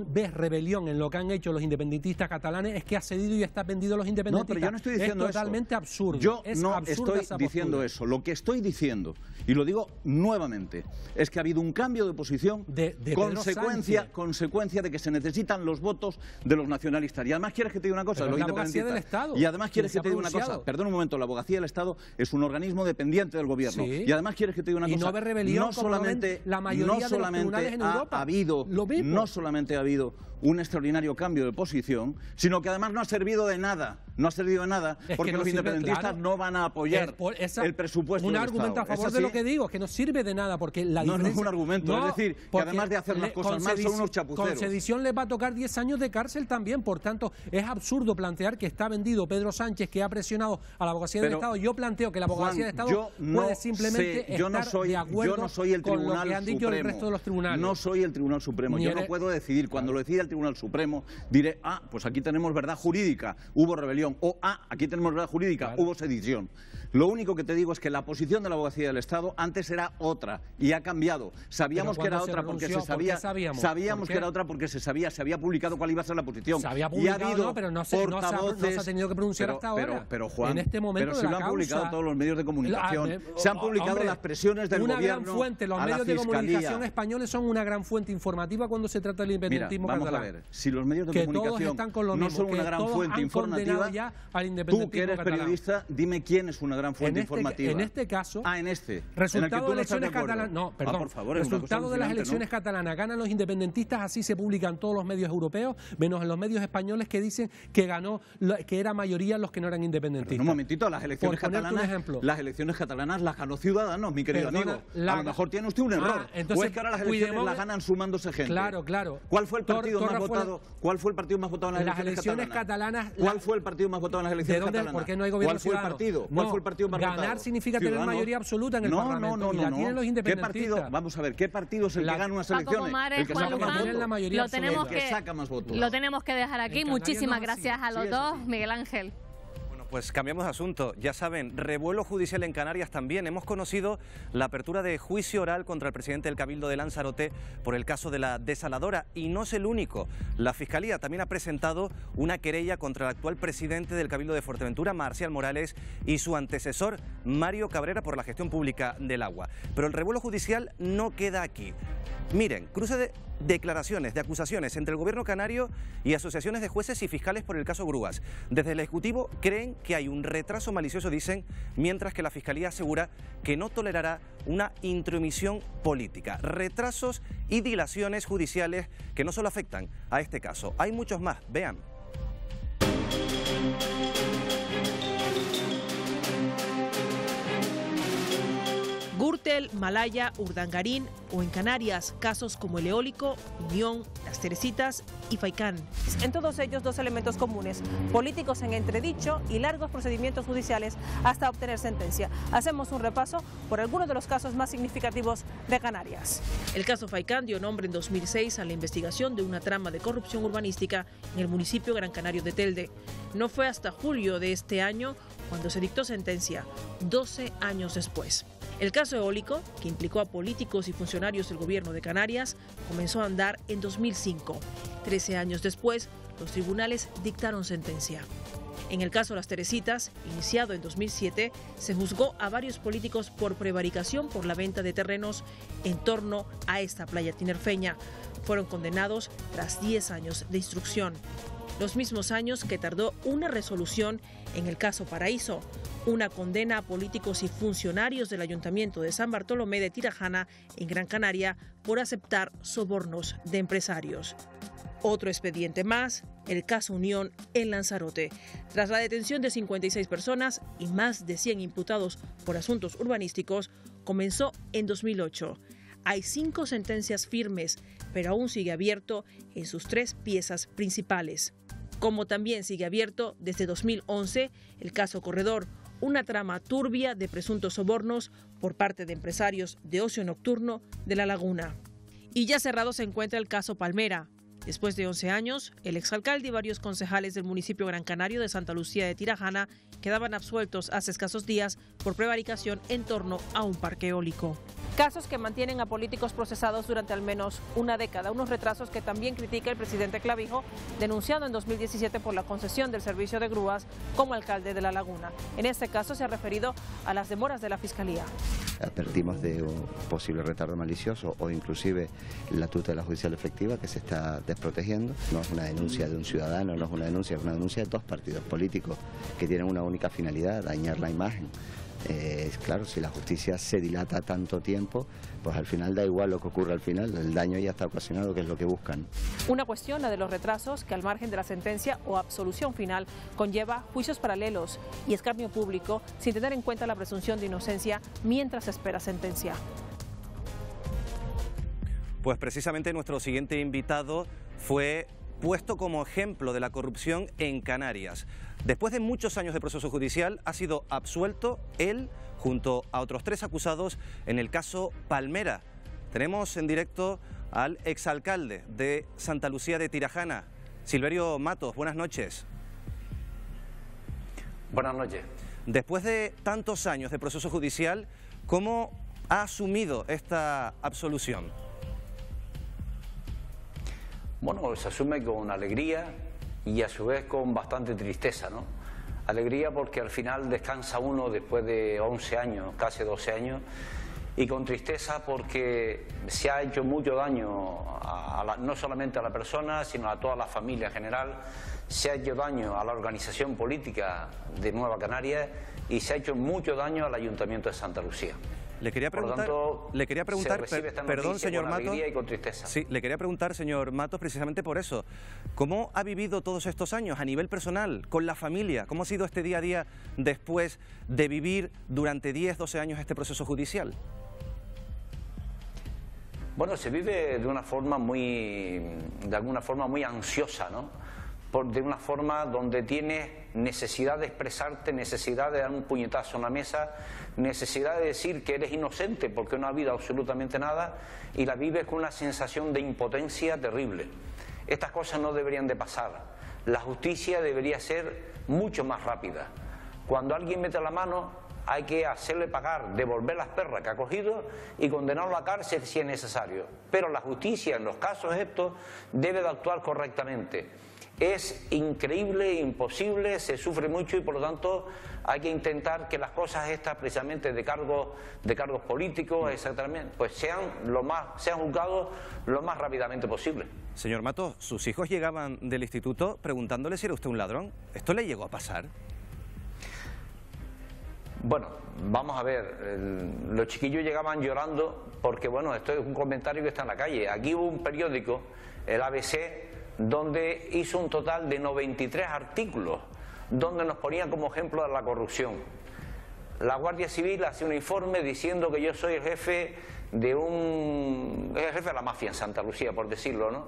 ves rebelión en lo que han hecho los independentistas catalanes es que ha cedido y está vendido los independentistas. es totalmente absurdo. Yo no estoy diciendo eso. Lo que estoy diciendo, y lo digo nuevamente, es que ha habido un cambio de posición, consecuencia, consecuencia de que se necesitan los votos de los nacionalistas. Y además quieres que te diga una cosa, Del Estado, y además quieres que te diga una cosa, perdón un momento, la abogacía del Estado es un organismo dependiente del gobierno. Y además quieres que te diga una y cosa, no, rebelión, solamente la mayoría no de solamente ha habido no solamente ha habido un extraordinario cambio de posición, sino que además no ha servido de nada, no ha servido de nada porque los independentistas no van a apoyar el, el presupuesto un argumento a favor de lo que digo, que no sirve de nada no, no es un argumento, es decir, que además de hacer las cosas mal, son unos chapuceros. Con sedición les va a tocar 10 años de cárcel también, por tanto, es absurdo plantear que está vendido Pedro Sánchez, que ha presionado a la abogacía del Estado. Yo planteo que la abogacía del Estado puede simplemente yo estar de acuerdo no soy el tribunal con lo que han dicho el resto de los tribunales. No soy el Tribunal Supremo, yo no puedo decidir. Cuando lo decida el Tribunal Supremo, diré, ah, pues aquí tenemos verdad jurídica, hubo rebelión, o ah, aquí tenemos verdad jurídica, hubo sedición. Lo único que te digo es que la posición de la abogacía del Estado antes era otra y ha cambiado. Sabíamos que era otra porque se sabía. sabíamos, que era otra porque se sabía, se había publicado cuál iba a ser la posición. Se había publicado, pero no se, ha, tenido que pronunciar hasta ahora. Pero, Juan, en este momento pero se lo han publicado todos los medios de comunicación, eh, se han publicado las presiones del una Gran fuente, los medios de comunicación españoles son una gran fuente informativa cuando se trata del independentismo si los medios de comunicación no son una gran fuente informativa, tú que eres periodista, dime quién es una gran este en este, caso, ah, en este, resultado de elecciones catalanas, ah, resultado de las elecciones catalanas, ganan los independentistas, así se publican todos los medios europeos, menos en los medios españoles que dicen que ganó, que era mayoría los que no eran independentistas. un momentito, las elecciones catalanas, las elecciones catalanas las ganó Ciudadanos, mi querido amigo. a lo mejor tiene usted un ah, error. entonces, ahora las elecciones las ganan sumándose gente. Claro, claro. ¿Cuál fue el partido más votado? ¿Cuál fue el partido más votado en las, elecciones, catalanas? ¿Cuál fue el partido más votado en las elecciones catalanas? ¿Por no hay gobierno ¿Cuál fue el partido? Ganar significa tener mayoría absoluta en el no, Parlamento. No, no, no. Y la tienen los independentistas. ¿Qué partido? Vamos a ver, ¿qué partido es el la, que gana unas elecciones? el que Juan saca más votos. Lo tenemos que, Lo tenemos que dejar aquí. Muchísimas gracias a los dos. Miguel Ángel pues cambiamos de asunto. Ya saben, revuelo judicial en Canarias también. Hemos conocido la apertura de juicio oral contra el presidente del Cabildo de Lanzarote por el caso de la desaladora. Y no es el único. La Fiscalía también ha presentado una querella contra el actual presidente del Cabildo de Fuerteventura, Marcial Morales, y su antecesor, Mario Cabrera, por la gestión pública del agua. Pero el revuelo judicial no queda aquí. Miren, cruce de declaraciones de acusaciones entre el gobierno canario y asociaciones de jueces y fiscales por el caso Grúas. Desde el Ejecutivo creen que hay un retraso malicioso, dicen, mientras que la Fiscalía asegura que no tolerará una intromisión política. Retrasos y dilaciones judiciales que no solo afectan a este caso, hay muchos más. Vean. Gürtel, Malaya, Urdangarín o en Canarias, casos como el eólico, Unión, Las Teresitas y Faicán. En todos ellos dos elementos comunes, políticos en entredicho y largos procedimientos judiciales hasta obtener sentencia. Hacemos un repaso por algunos de los casos más significativos de Canarias. El caso Faicán dio nombre en 2006 a la investigación de una trama de corrupción urbanística en el municipio Gran Canario de Telde. No fue hasta julio de este año cuando se dictó sentencia, 12 años después. El caso eólico, que implicó a políticos y funcionarios del gobierno de Canarias, comenzó a andar en 2005. Trece años después, los tribunales dictaron sentencia. En el caso Las Teresitas, iniciado en 2007, se juzgó a varios políticos por prevaricación por la venta de terrenos en torno a esta playa tinerfeña. Fueron condenados tras 10 años de instrucción los mismos años que tardó una resolución en el caso Paraíso, una condena a políticos y funcionarios del Ayuntamiento de San Bartolomé de Tirajana, en Gran Canaria, por aceptar sobornos de empresarios. Otro expediente más, el caso Unión en Lanzarote. Tras la detención de 56 personas y más de 100 imputados por asuntos urbanísticos, comenzó en 2008. Hay cinco sentencias firmes, pero aún sigue abierto en sus tres piezas principales como también sigue abierto desde 2011 el caso Corredor, una trama turbia de presuntos sobornos por parte de empresarios de ocio nocturno de La Laguna. Y ya cerrado se encuentra el caso Palmera, Después de 11 años, el exalcalde y varios concejales del municipio Gran Canario de Santa Lucía de Tirajana quedaban absueltos hace escasos días por prevaricación en torno a un parque eólico. Casos que mantienen a políticos procesados durante al menos una década, unos retrasos que también critica el presidente Clavijo, denunciado en 2017 por la concesión del servicio de grúas como alcalde de La Laguna. En este caso se ha referido a las demoras de la Fiscalía. Advertimos de un posible retardo malicioso o inclusive la tutela judicial efectiva que se está protegiendo. No es una denuncia de un ciudadano, no es una denuncia, es una denuncia de dos partidos políticos que tienen una única finalidad, dañar la imagen. Eh, claro, si la justicia se dilata tanto tiempo, pues al final da igual lo que ocurre al final, el daño ya está ocasionado, que es lo que buscan. Una cuestión, la de los retrasos, que al margen de la sentencia o absolución final conlleva juicios paralelos y escarnio público sin tener en cuenta la presunción de inocencia mientras espera sentencia. Pues precisamente nuestro siguiente invitado fue puesto como ejemplo de la corrupción en Canarias. Después de muchos años de proceso judicial, ha sido absuelto él junto a otros tres acusados en el caso Palmera. Tenemos en directo al exalcalde de Santa Lucía de Tirajana, Silverio Matos. Buenas noches. Buenas noches. Después de tantos años de proceso judicial, ¿cómo ha asumido esta absolución? bueno, se asume con alegría y a su vez con bastante tristeza, ¿no? Alegría porque al final descansa uno después de 11 años, casi 12 años, y con tristeza porque se ha hecho mucho daño no solamente a la persona, sino a toda la familia en general, se ha hecho daño a la organización política de Nueva Canaria y se ha hecho mucho daño al Ayuntamiento de Santa Lucía. Le quería preguntar, le quería preguntar perdón, señor Matos. con tristeza. Sí, le quería preguntar, señor Matos, precisamente por eso. ¿Cómo ha vivido todos estos años a nivel personal, con la familia? ¿Cómo ha sido este día a día después de vivir durante 10, 12 años este proceso judicial? Bueno, se vive de una forma muy, de alguna forma muy ansiosa, ¿no? por, de una forma donde tienes necesidad de expresarte, necesidad de dar un puñetazo en la mesa, necesidad de decir que eres inocente porque no ha habido absolutamente nada y la vives con una sensación de impotencia terrible. Estas cosas no deberían de pasar. La justicia debería ser mucho más rápida. Cuando alguien mete la mano, hay que hacerle pagar, devolver las perras que ha cogido y condenarlo a cárcel si es necesario. Pero la justicia en los casos estos debe de actuar correctamente es increíble, imposible, se sufre mucho y por lo tanto hay que intentar que las cosas estas precisamente de cargos, de cargos políticos, mm. exactamente, pues sean lo más, sean juzgados lo más rápidamente posible. Señor Matos, sus hijos llegaban del instituto preguntándole si era usted un ladrón. ¿Esto le llegó a pasar? Bueno, vamos a ver, los chiquillos llegaban llorando porque, bueno, esto es un comentario que está en la calle. Aquí hubo un periódico, el ABC, donde hizo un total de 93 artículos, donde nos ponía como ejemplo de la corrupción. La Guardia Civil hace un informe diciendo que yo soy el jefe de un... jefe de la mafia en Santa Lucía, por decirlo, ¿no?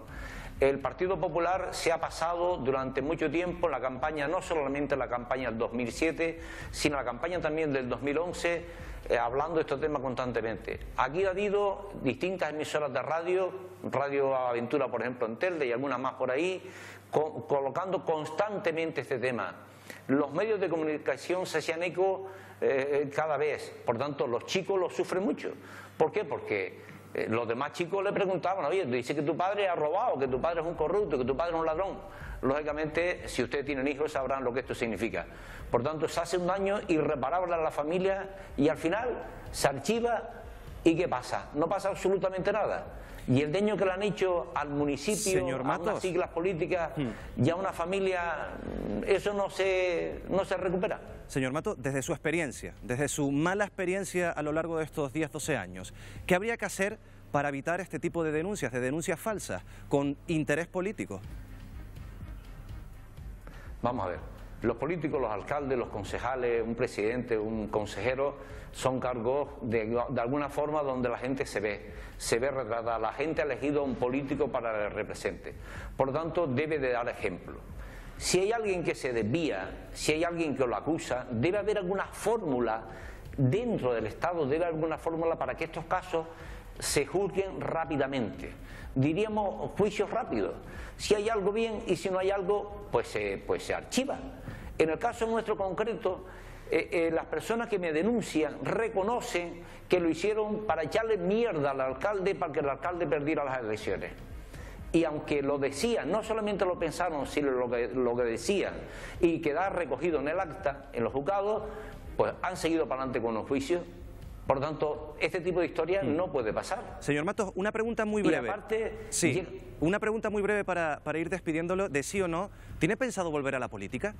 El Partido Popular se ha pasado durante mucho tiempo la campaña, no solamente la campaña del 2007, sino la campaña también del 2011, eh, hablando de este tema constantemente. Aquí ha habido distintas emisoras de radio, Radio Aventura, por ejemplo, en Telde y algunas más por ahí, colocando constantemente este tema. Los medios de comunicación se hacían eco eh, eh, cada vez, por tanto, los chicos lo sufren mucho. ¿Por qué? Porque los demás chicos le preguntaban, oye, dice que tu padre ha robado, que tu padre es un corrupto, que tu padre es un ladrón. Lógicamente, si ustedes tienen hijos, sabrán lo que esto significa. Por tanto, se hace un daño irreparable a la familia y al final se archiva y ¿qué pasa? No pasa absolutamente nada. Y el daño que le han hecho al municipio, Señor a unas siglas políticas ya hmm. y a una familia, eso no se, no se recupera. Señor Mato, desde su experiencia, desde su mala experiencia a lo largo de estos 10, 12 años, ¿qué habría que hacer para evitar este tipo de denuncias, de denuncias falsas, con interés político? Vamos a ver. Los políticos, los alcaldes, los concejales, un presidente, un consejero, son cargos de, alguna forma donde la gente se ve, se ve retratada. La gente ha elegido a un político para que le represente. Por tanto, debe de dar ejemplo. Si hay alguien que se desvía, si hay alguien que lo acusa, debe haber alguna fórmula dentro del Estado, debe haber alguna fórmula para que estos casos se juzguen rápidamente. Diríamos juicios rápidos. Si hay algo bien y si no hay algo, pues se pues archiva. En el caso nuestro concreto, eh, eh, las personas que me denuncian reconocen que lo hicieron para echarle mierda al alcalde para que el alcalde perdiera las elecciones. Y aunque lo decían, no solamente lo pensaron, sino lo que, decían y queda recogido en el acta, en los juzgados, pues han seguido para adelante con los juicios por tanto, este tipo de historia mm. no puede pasar. Señor Matos, una pregunta muy breve. aparte, una pregunta muy breve para, para ir despidiéndolo, de sí o no. ¿Tiene pensado volver a la política?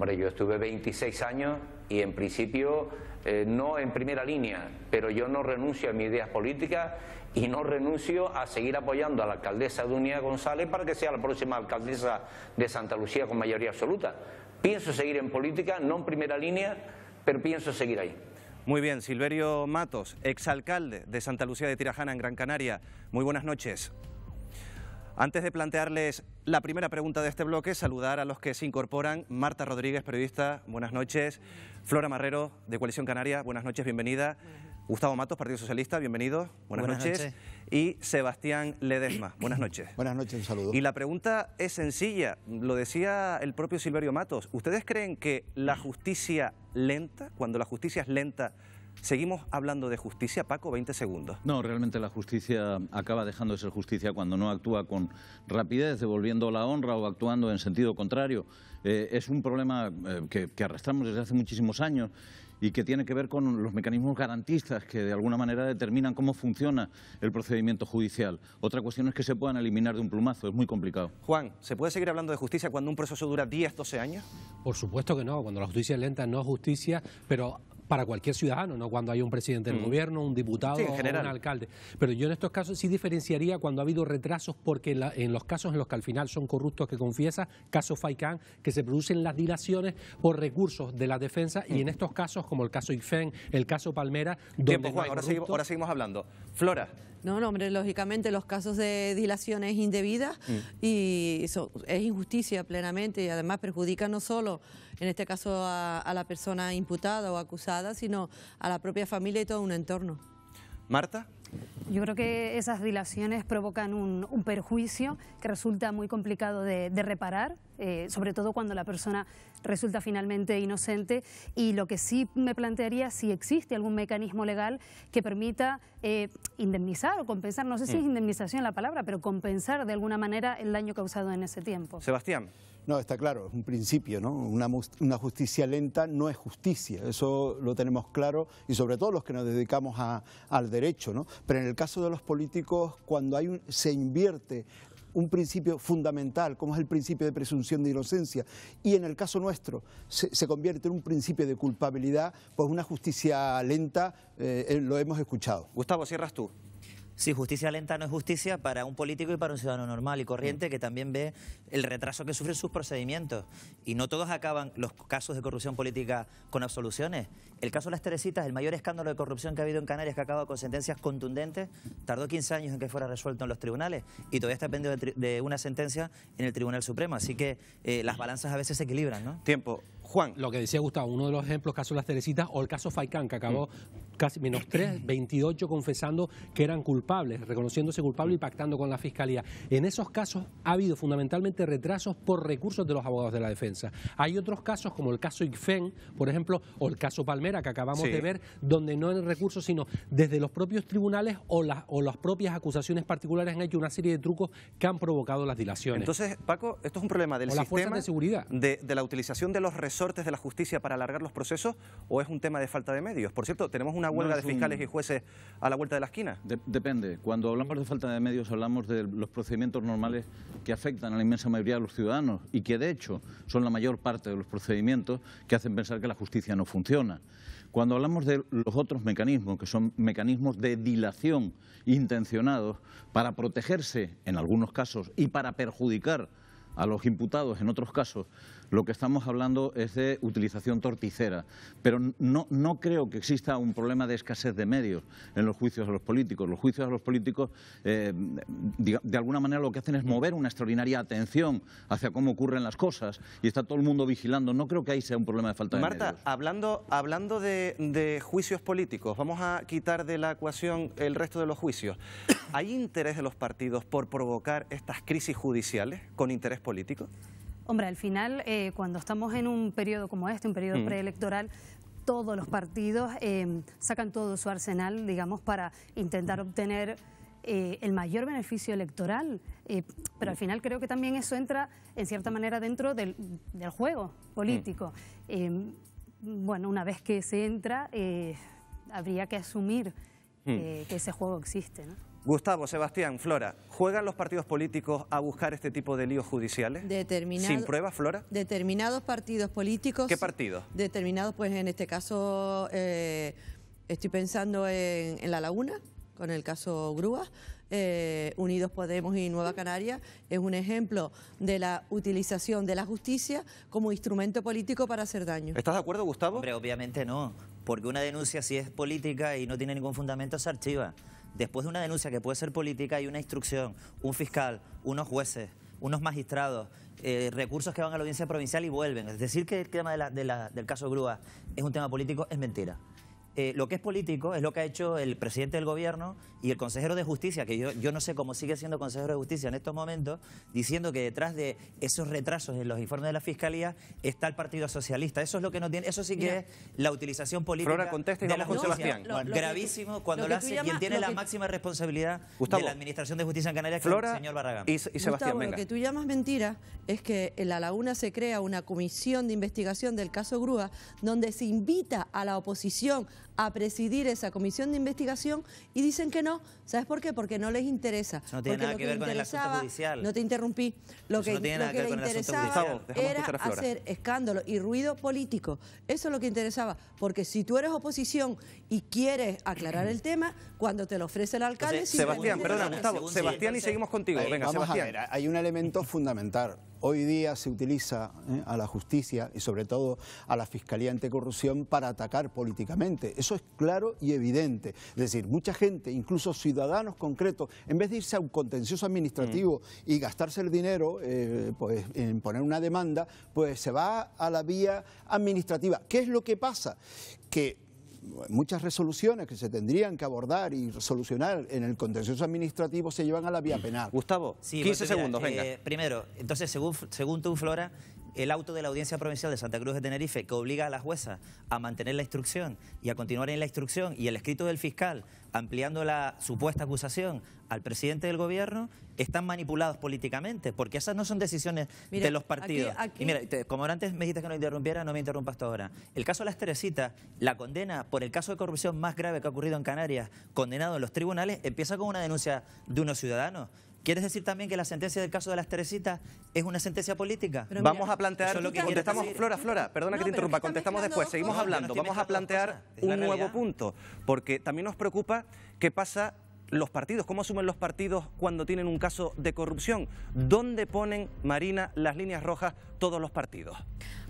Hombre, yo estuve 26 años y en principio eh, no en primera línea, pero yo no renuncio a mis ideas políticas y no renuncio a seguir apoyando a la alcaldesa Dunia González para que sea la próxima alcaldesa de Santa Lucía con mayoría absoluta. Pienso seguir en política, no en primera línea, pero pienso seguir ahí. Muy bien, Silverio Matos, exalcalde de Santa Lucía de Tirajana en Gran Canaria. Muy buenas noches. Antes de plantearles la primera pregunta de este bloque, saludar a los que se incorporan. Marta Rodríguez, periodista, buenas noches. Flora Marrero, de Coalición Canaria, buenas noches, bienvenida. Gustavo Matos, Partido Socialista, bienvenido, buenas, noches. Y Sebastián Ledesma, buenas noches. Buenas noches, un Y la pregunta es sencilla, lo decía el propio Silverio Matos. ¿Ustedes creen que la justicia lenta, cuando la justicia es lenta, Seguimos hablando de justicia, Paco, 20 segundos. No, realmente la justicia acaba dejando de ser justicia cuando no actúa con rapidez, devolviendo la honra o actuando en sentido contrario. Eh, es un problema eh, que, que arrastramos desde hace muchísimos años y que tiene que ver con los mecanismos garantistas que de alguna manera determinan cómo funciona el procedimiento judicial. Otra cuestión es que se puedan eliminar de un plumazo, es muy complicado. Juan, ¿se puede seguir hablando de justicia cuando un proceso dura 10, 12 años? Por supuesto que no, cuando la justicia es lenta no es justicia, pero para cualquier ciudadano, no cuando hay un presidente del mm. gobierno, un diputado o un alcalde. Pero yo en estos casos sí diferenciaría cuando ha habido retrasos, porque en los casos en los que al final son corruptos que confiesa, caso Faicán, que se producen las dilaciones por recursos de la defensa, y mm. en estos casos, como el caso IFEN, el caso Palmera, donde ahora, seguimos, ahora seguimos hablando. Flora, no, hombre, lógicamente los casos de dilación es indebida mm. y eso es injusticia plenamente y además perjudica no solo, en este caso, a, a la persona imputada o acusada, sino a la propia familia y todo un entorno. Marta. Yo creo que esas dilaciones provocan un, perjuicio que resulta muy complicado de, reparar, eh, sobre todo cuando la persona resulta finalmente inocente. Y lo que sí me plantearía si existe algún mecanismo legal que permita eh, indemnizar o compensar, no sé si es mm. indemnización la palabra, pero compensar de alguna manera el daño causado en ese tiempo. Sebastián. No, está claro, es un principio, ¿no? Una, justicia lenta no es justicia, eso lo tenemos claro y sobre todo los que nos dedicamos a, al derecho, ¿no? Pero en el caso de los políticos, cuando hay se invierte un principio fundamental, como es el principio de presunción de inocencia, y en el caso nuestro se, convierte en un principio de culpabilidad, pues una justicia lenta, eh, eh, lo hemos escuchado. Gustavo, cierras tú. Si justicia lenta no es justicia para un político y para un ciudadano normal y corriente mm. que también ve el retraso que sufren sus procedimientos. Y no todos acaban los casos de corrupción política con absoluciones. El caso de las Teresitas, el mayor escándalo de corrupción que ha habido en Canarias, que acaba con sentencias contundentes, tardó 15 años en que fuera resuelto en los tribunales y todavía está pendiente de una sentencia en el Tribunal Supremo. Así que eh, las balanzas a veces se equilibran, ¿no? Tiempo. Juan. Lo que decía Gustavo, uno de los ejemplos, caso de las Teresitas o el caso Falcán, que acabó mm casi menos tres, 28 confesando que eran culpables, reconociéndose culpable y pactando con la Fiscalía. En esos casos ha habido fundamentalmente retrasos por recursos de los abogados de la defensa. Hay otros casos, como el caso ICFEN, por ejemplo, o el caso Palmera, que acabamos de ver, donde no en recursos, sino desde los propios tribunales o, las o las propias acusaciones particulares han hecho una serie de trucos que han provocado las dilaciones. Entonces, Paco, esto es un problema del sistema de seguridad. de la utilización de los resortes de la justicia para alargar los procesos o es un tema de falta de medios. Por cierto, tenemos una huelga de fiscales y jueces a la vuelta de la esquina? depende. Cuando hablamos de falta de medios, hablamos de los procedimientos normales que afectan a la inmensa mayoría de los ciudadanos y que, de hecho, son la mayor parte de los procedimientos que hacen pensar que la justicia no funciona. Cuando hablamos de los otros mecanismos, que son mecanismos de dilación intencionados para protegerse en algunos casos y para perjudicar a los imputados en otros casos, lo que estamos hablando es de utilización torticera, pero no, creo que exista un problema de escasez de medios en los juicios a los políticos. Los juicios a los políticos, eh, de, alguna manera, lo que hacen es mm. mover una extraordinaria atención hacia cómo ocurren las cosas y está todo el mundo vigilando. No creo que ahí sea un problema de falta de medios. Marta, hablando, hablando de, de juicios políticos, vamos a quitar de la ecuación el resto de los juicios. ¿Hay interés de los partidos por provocar estas crisis judiciales con interés político? Hombre, al final, eh, cuando estamos en un periodo como este, un periodo mm. preelectoral, todos los partidos eh, sacan todo su arsenal, digamos, para intentar obtener eh, el mayor beneficio electoral. pero al final creo que también eso entra, en cierta manera, dentro del, juego político. Mm. bueno, una vez que se entra, habría que asumir mm. que ese juego existe. ¿no? Gustavo, Sebastián, Flora, ¿juegan los partidos políticos a buscar este tipo de líos judiciales? ¿Sin pruebas, Flora? Determinados partidos políticos. ¿Qué partidos? Determinados, pues en este caso eh, estoy pensando en, La Laguna, con el caso Grúa. Eh, Unidos Podemos y Nueva Canaria es un ejemplo de la utilización de la justicia como instrumento político para hacer daño. ¿Estás de acuerdo, Gustavo? Hombre, obviamente no, porque una denuncia si es política y no tiene ningún fundamento se archiva después de una denuncia que puede ser política, hay una instrucción, un fiscal, unos jueces, unos magistrados, eh, recursos que van a la audiencia provincial y vuelven. Es decir, que el tema del caso Grúa es un tema político es mentira. Eh, lo que es político es lo que ha hecho el presidente del gobierno y el consejero de justicia, que yo, yo no sé cómo sigue siendo consejero de justicia en estos momentos, diciendo que detrás de esos retrasos en los informes de la fiscalía está el Partido Socialista. Eso es lo que no tiene, eso sí que es la utilización política. de la Gravísimo cuando lo, hace quien tiene la máxima responsabilidad de la Administración de Justicia en Canarias, que es el señor Barragán. Y, Sebastián, lo que tú llamas mentira es que en La Laguna se crea una comisión de investigación del caso Grúa donde se invita a la oposición a presidir esa comisión de investigación y dicen que no. ¿Sabes por qué? Porque no les interesa. no tiene nada que, ver con el asunto judicial. No te interrumpí. Lo que, no que, interesaba era hacer escándalo y ruido político. Eso es lo que interesaba. Porque si tú eres oposición y quieres aclarar el tema, cuando te lo ofrece el alcalde... Sebastián, perdona, Gustavo. Sebastián y seguimos contigo. Eh, Venga, Vamos A ver, hay un elemento fundamental. Hoy día se utiliza eh, a la justicia y sobre todo a la Fiscalía Anticorrupción para atacar políticamente. Eso es claro y evidente. Es decir, mucha gente, incluso ciudadanos concretos, en vez de irse a un contencioso administrativo mm. y gastarse el dinero eh, pues, en poner una demanda, pues se va a la vía administrativa. ¿Qué es lo que pasa? Que muchas resoluciones que se tendrían que abordar y solucionar en el contencioso administrativo se llevan a la vía penal. Gustavo, 15 segundos, venga. Eh, primero, entonces, según, según tú, Flora, el auto de la Audiencia Provincial de Santa Cruz de Tenerife que obliga a las jueza a mantener la instrucción y a continuar en la instrucción y el escrito del fiscal ampliando la supuesta acusación al presidente del gobierno están manipulados políticamente porque esas no son decisiones de los partidos. Y mira, como antes me dijiste que no interrumpiera, no me interrumpas hasta ahora. El caso de las Teresitas, la condena por el caso de corrupción más grave que ha ocurrido en Canarias, condenado en los tribunales, empieza con una denuncia de unos ciudadanos ¿Quieres decir también que la sentencia del caso de las Teresitas es una sentencia política? vamos a plantear, lo que contestamos, Flora, Flora, perdona que te interrumpa, contestamos después, seguimos hablando, vamos a plantear un nuevo punto, porque también nos preocupa qué pasa los partidos, cómo asumen los partidos cuando tienen un caso de corrupción, dónde ponen Marina las líneas rojas todos los partidos.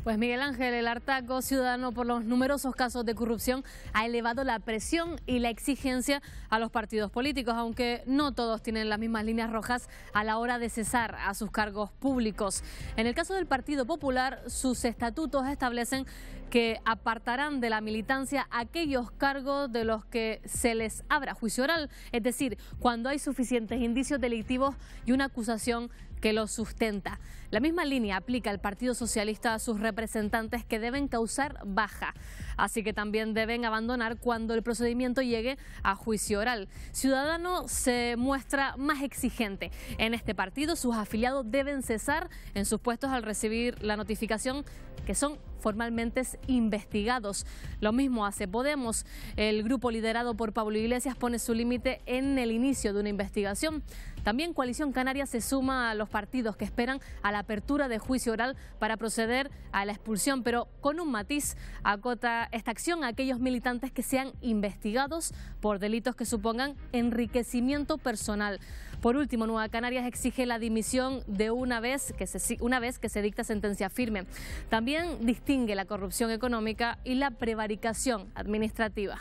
Pues Miguel Ángel, el hartaco ciudadano por los numerosos casos de corrupción ha elevado la presión y la exigencia a los partidos políticos, aunque no todos tienen las mismas líneas rojas a la hora de cesar a sus cargos públicos. En el caso del Partido Popular, sus estatutos establecen que apartarán de la militancia aquellos cargos de los que se les abra juicio oral, es decir, cuando hay suficientes indicios delictivos y una acusación que los sustenta. La misma línea aplica el Partido Socialista a sus representantes que deben causar baja, así que también deben abandonar cuando el procedimiento llegue a juicio oral. Ciudadano se muestra más exigente. En este partido sus afiliados deben cesar en sus puestos al recibir la notificación que son formalmente investigados. Lo mismo hace Podemos. El grupo liderado por Pablo Iglesias pone su límite en el inicio de una investigación también Coalición Canaria se suma a los partidos que esperan a la apertura de juicio oral para proceder a la expulsión, pero con un matiz acota esta acción a aquellos militantes que sean investigados por delitos que supongan enriquecimiento personal. Por último, Nueva Canarias exige la dimisión de una vez que se, una vez que se dicta sentencia firme. También distingue la corrupción económica y la prevaricación administrativa.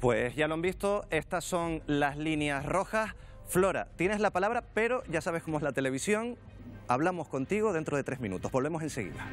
Pues ya lo han visto, estas son las líneas rojas. Flora, tienes la palabra, pero ya sabes cómo es la televisión. Hablamos contigo dentro de tres minutos. Volvemos enseguida.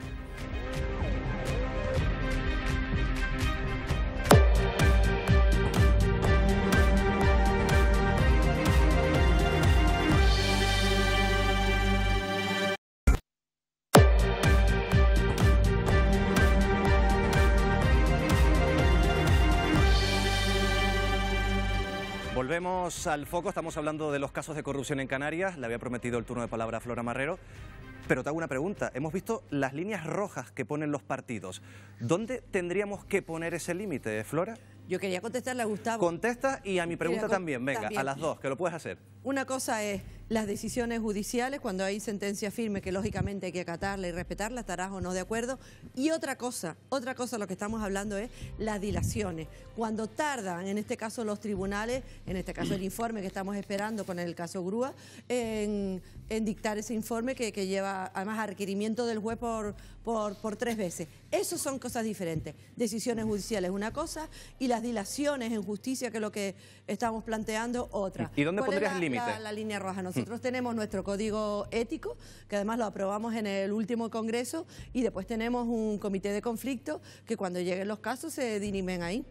Volvemos al foco, estamos hablando de los casos de corrupción en Canarias, le había prometido el turno de palabra a Flora Marrero, pero te hago una pregunta, hemos visto las líneas rojas que ponen los partidos, ¿dónde tendríamos que poner ese límite, Flora? Yo quería contestarle a Gustavo. Contesta y a mi pregunta también, venga, a las dos, que lo puedes hacer. Una cosa es las decisiones judiciales, cuando hay sentencia firme que lógicamente hay que acatarla y respetarla, estarás o no de acuerdo. Y otra cosa, otra cosa lo que estamos hablando es las dilaciones. Cuando tardan, en este caso los tribunales, en este caso el informe que estamos esperando con el caso Grúa, en, dictar ese informe que, que lleva además a requerimiento del juez por, por, por tres veces. Eso son cosas diferentes. Decisiones judiciales una cosa y las dilaciones en justicia, que es lo que estamos planteando, otra. ¿Y dónde pondrías el límite? La, línea roja. Nosotros tenemos nuestro código ético, que además lo aprobamos en el último congreso, y después tenemos un comité de conflicto que cuando lleguen los casos se dirimen ahí.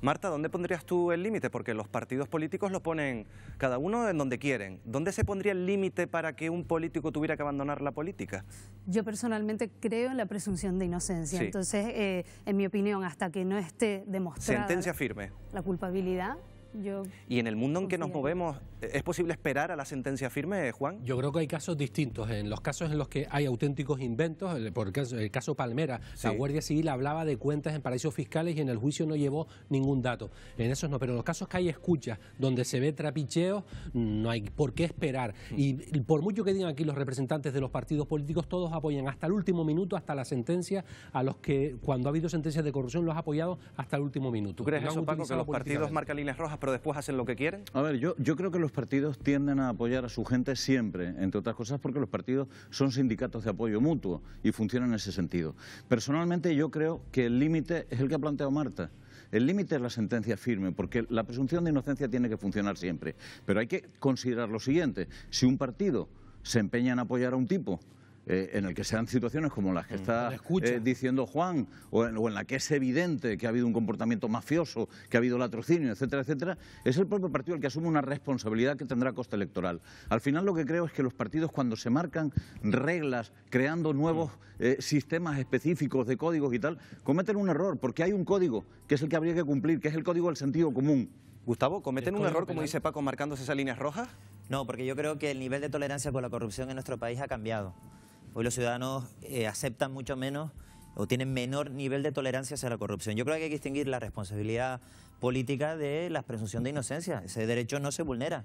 Marta, ¿dónde pondrías tú el límite? Porque los partidos políticos lo ponen cada uno en donde quieren. ¿Dónde se pondría el límite para que un político tuviera que abandonar la política? Yo personalmente creo la presunción de inocencia. Entonces, eh, en mi opinión, hasta que no esté demostrada Sentencia firme. la culpabilidad, yo... Y en el mundo en que nos movemos, ¿Es posible esperar a la sentencia firme, Juan? Yo creo que hay casos distintos. En los casos en los que hay auténticos inventos, por el caso, el caso Palmera, la Guardia Civil hablaba de cuentas en paraísos fiscales y en el juicio no llevó ningún dato. En esos no, pero en los casos que hay escuchas, donde se ve trapicheo, no hay por qué esperar. Mm. Y por mucho que digan aquí los representantes de los partidos políticos, todos apoyan hasta el último minuto, hasta la sentencia, a los que cuando ha habido sentencias de corrupción los ha apoyado hasta el último minuto. ¿Tú crees que los partidos marcan líneas rojas, pero después hacen lo que quieren? A ver, yo creo que los partidos tienden a apoyar a su gente siempre, entre otras cosas porque los partidos son sindicatos de apoyo mutuo y funcionan en ese sentido. Personalmente yo creo que el límite es el que ha planteado Marta. El límite es la sentencia firme, porque la presunción de inocencia tiene que funcionar siempre. Pero hay que considerar lo siguiente, si un partido se empeña en apoyar a un tipo eh, en el que sean situaciones como las que está eh, diciendo Juan, o en, la que es evidente que ha habido un comportamiento mafioso, que ha habido latrocinio, etcétera, etcétera, es el propio partido el que asume una responsabilidad que tendrá coste electoral. Al final lo que creo es que los partidos cuando se marcan reglas, creando nuevos mm. eh, sistemas específicos de códigos y tal, cometen un error, porque hay un código que es el que habría que cumplir, que es el código del sentido común. Gustavo, ¿cometen un error, como dice Paco, marcándose esas líneas rojas? No, porque yo creo que el nivel de tolerancia con la corrupción en nuestro país ha cambiado hoy los ciudadanos eh, aceptan mucho menos o tienen menor nivel de tolerancia hacia la corrupción. Yo creo que hay que distinguir la responsabilidad política de la presunción de inocencia. Ese derecho no se vulnera.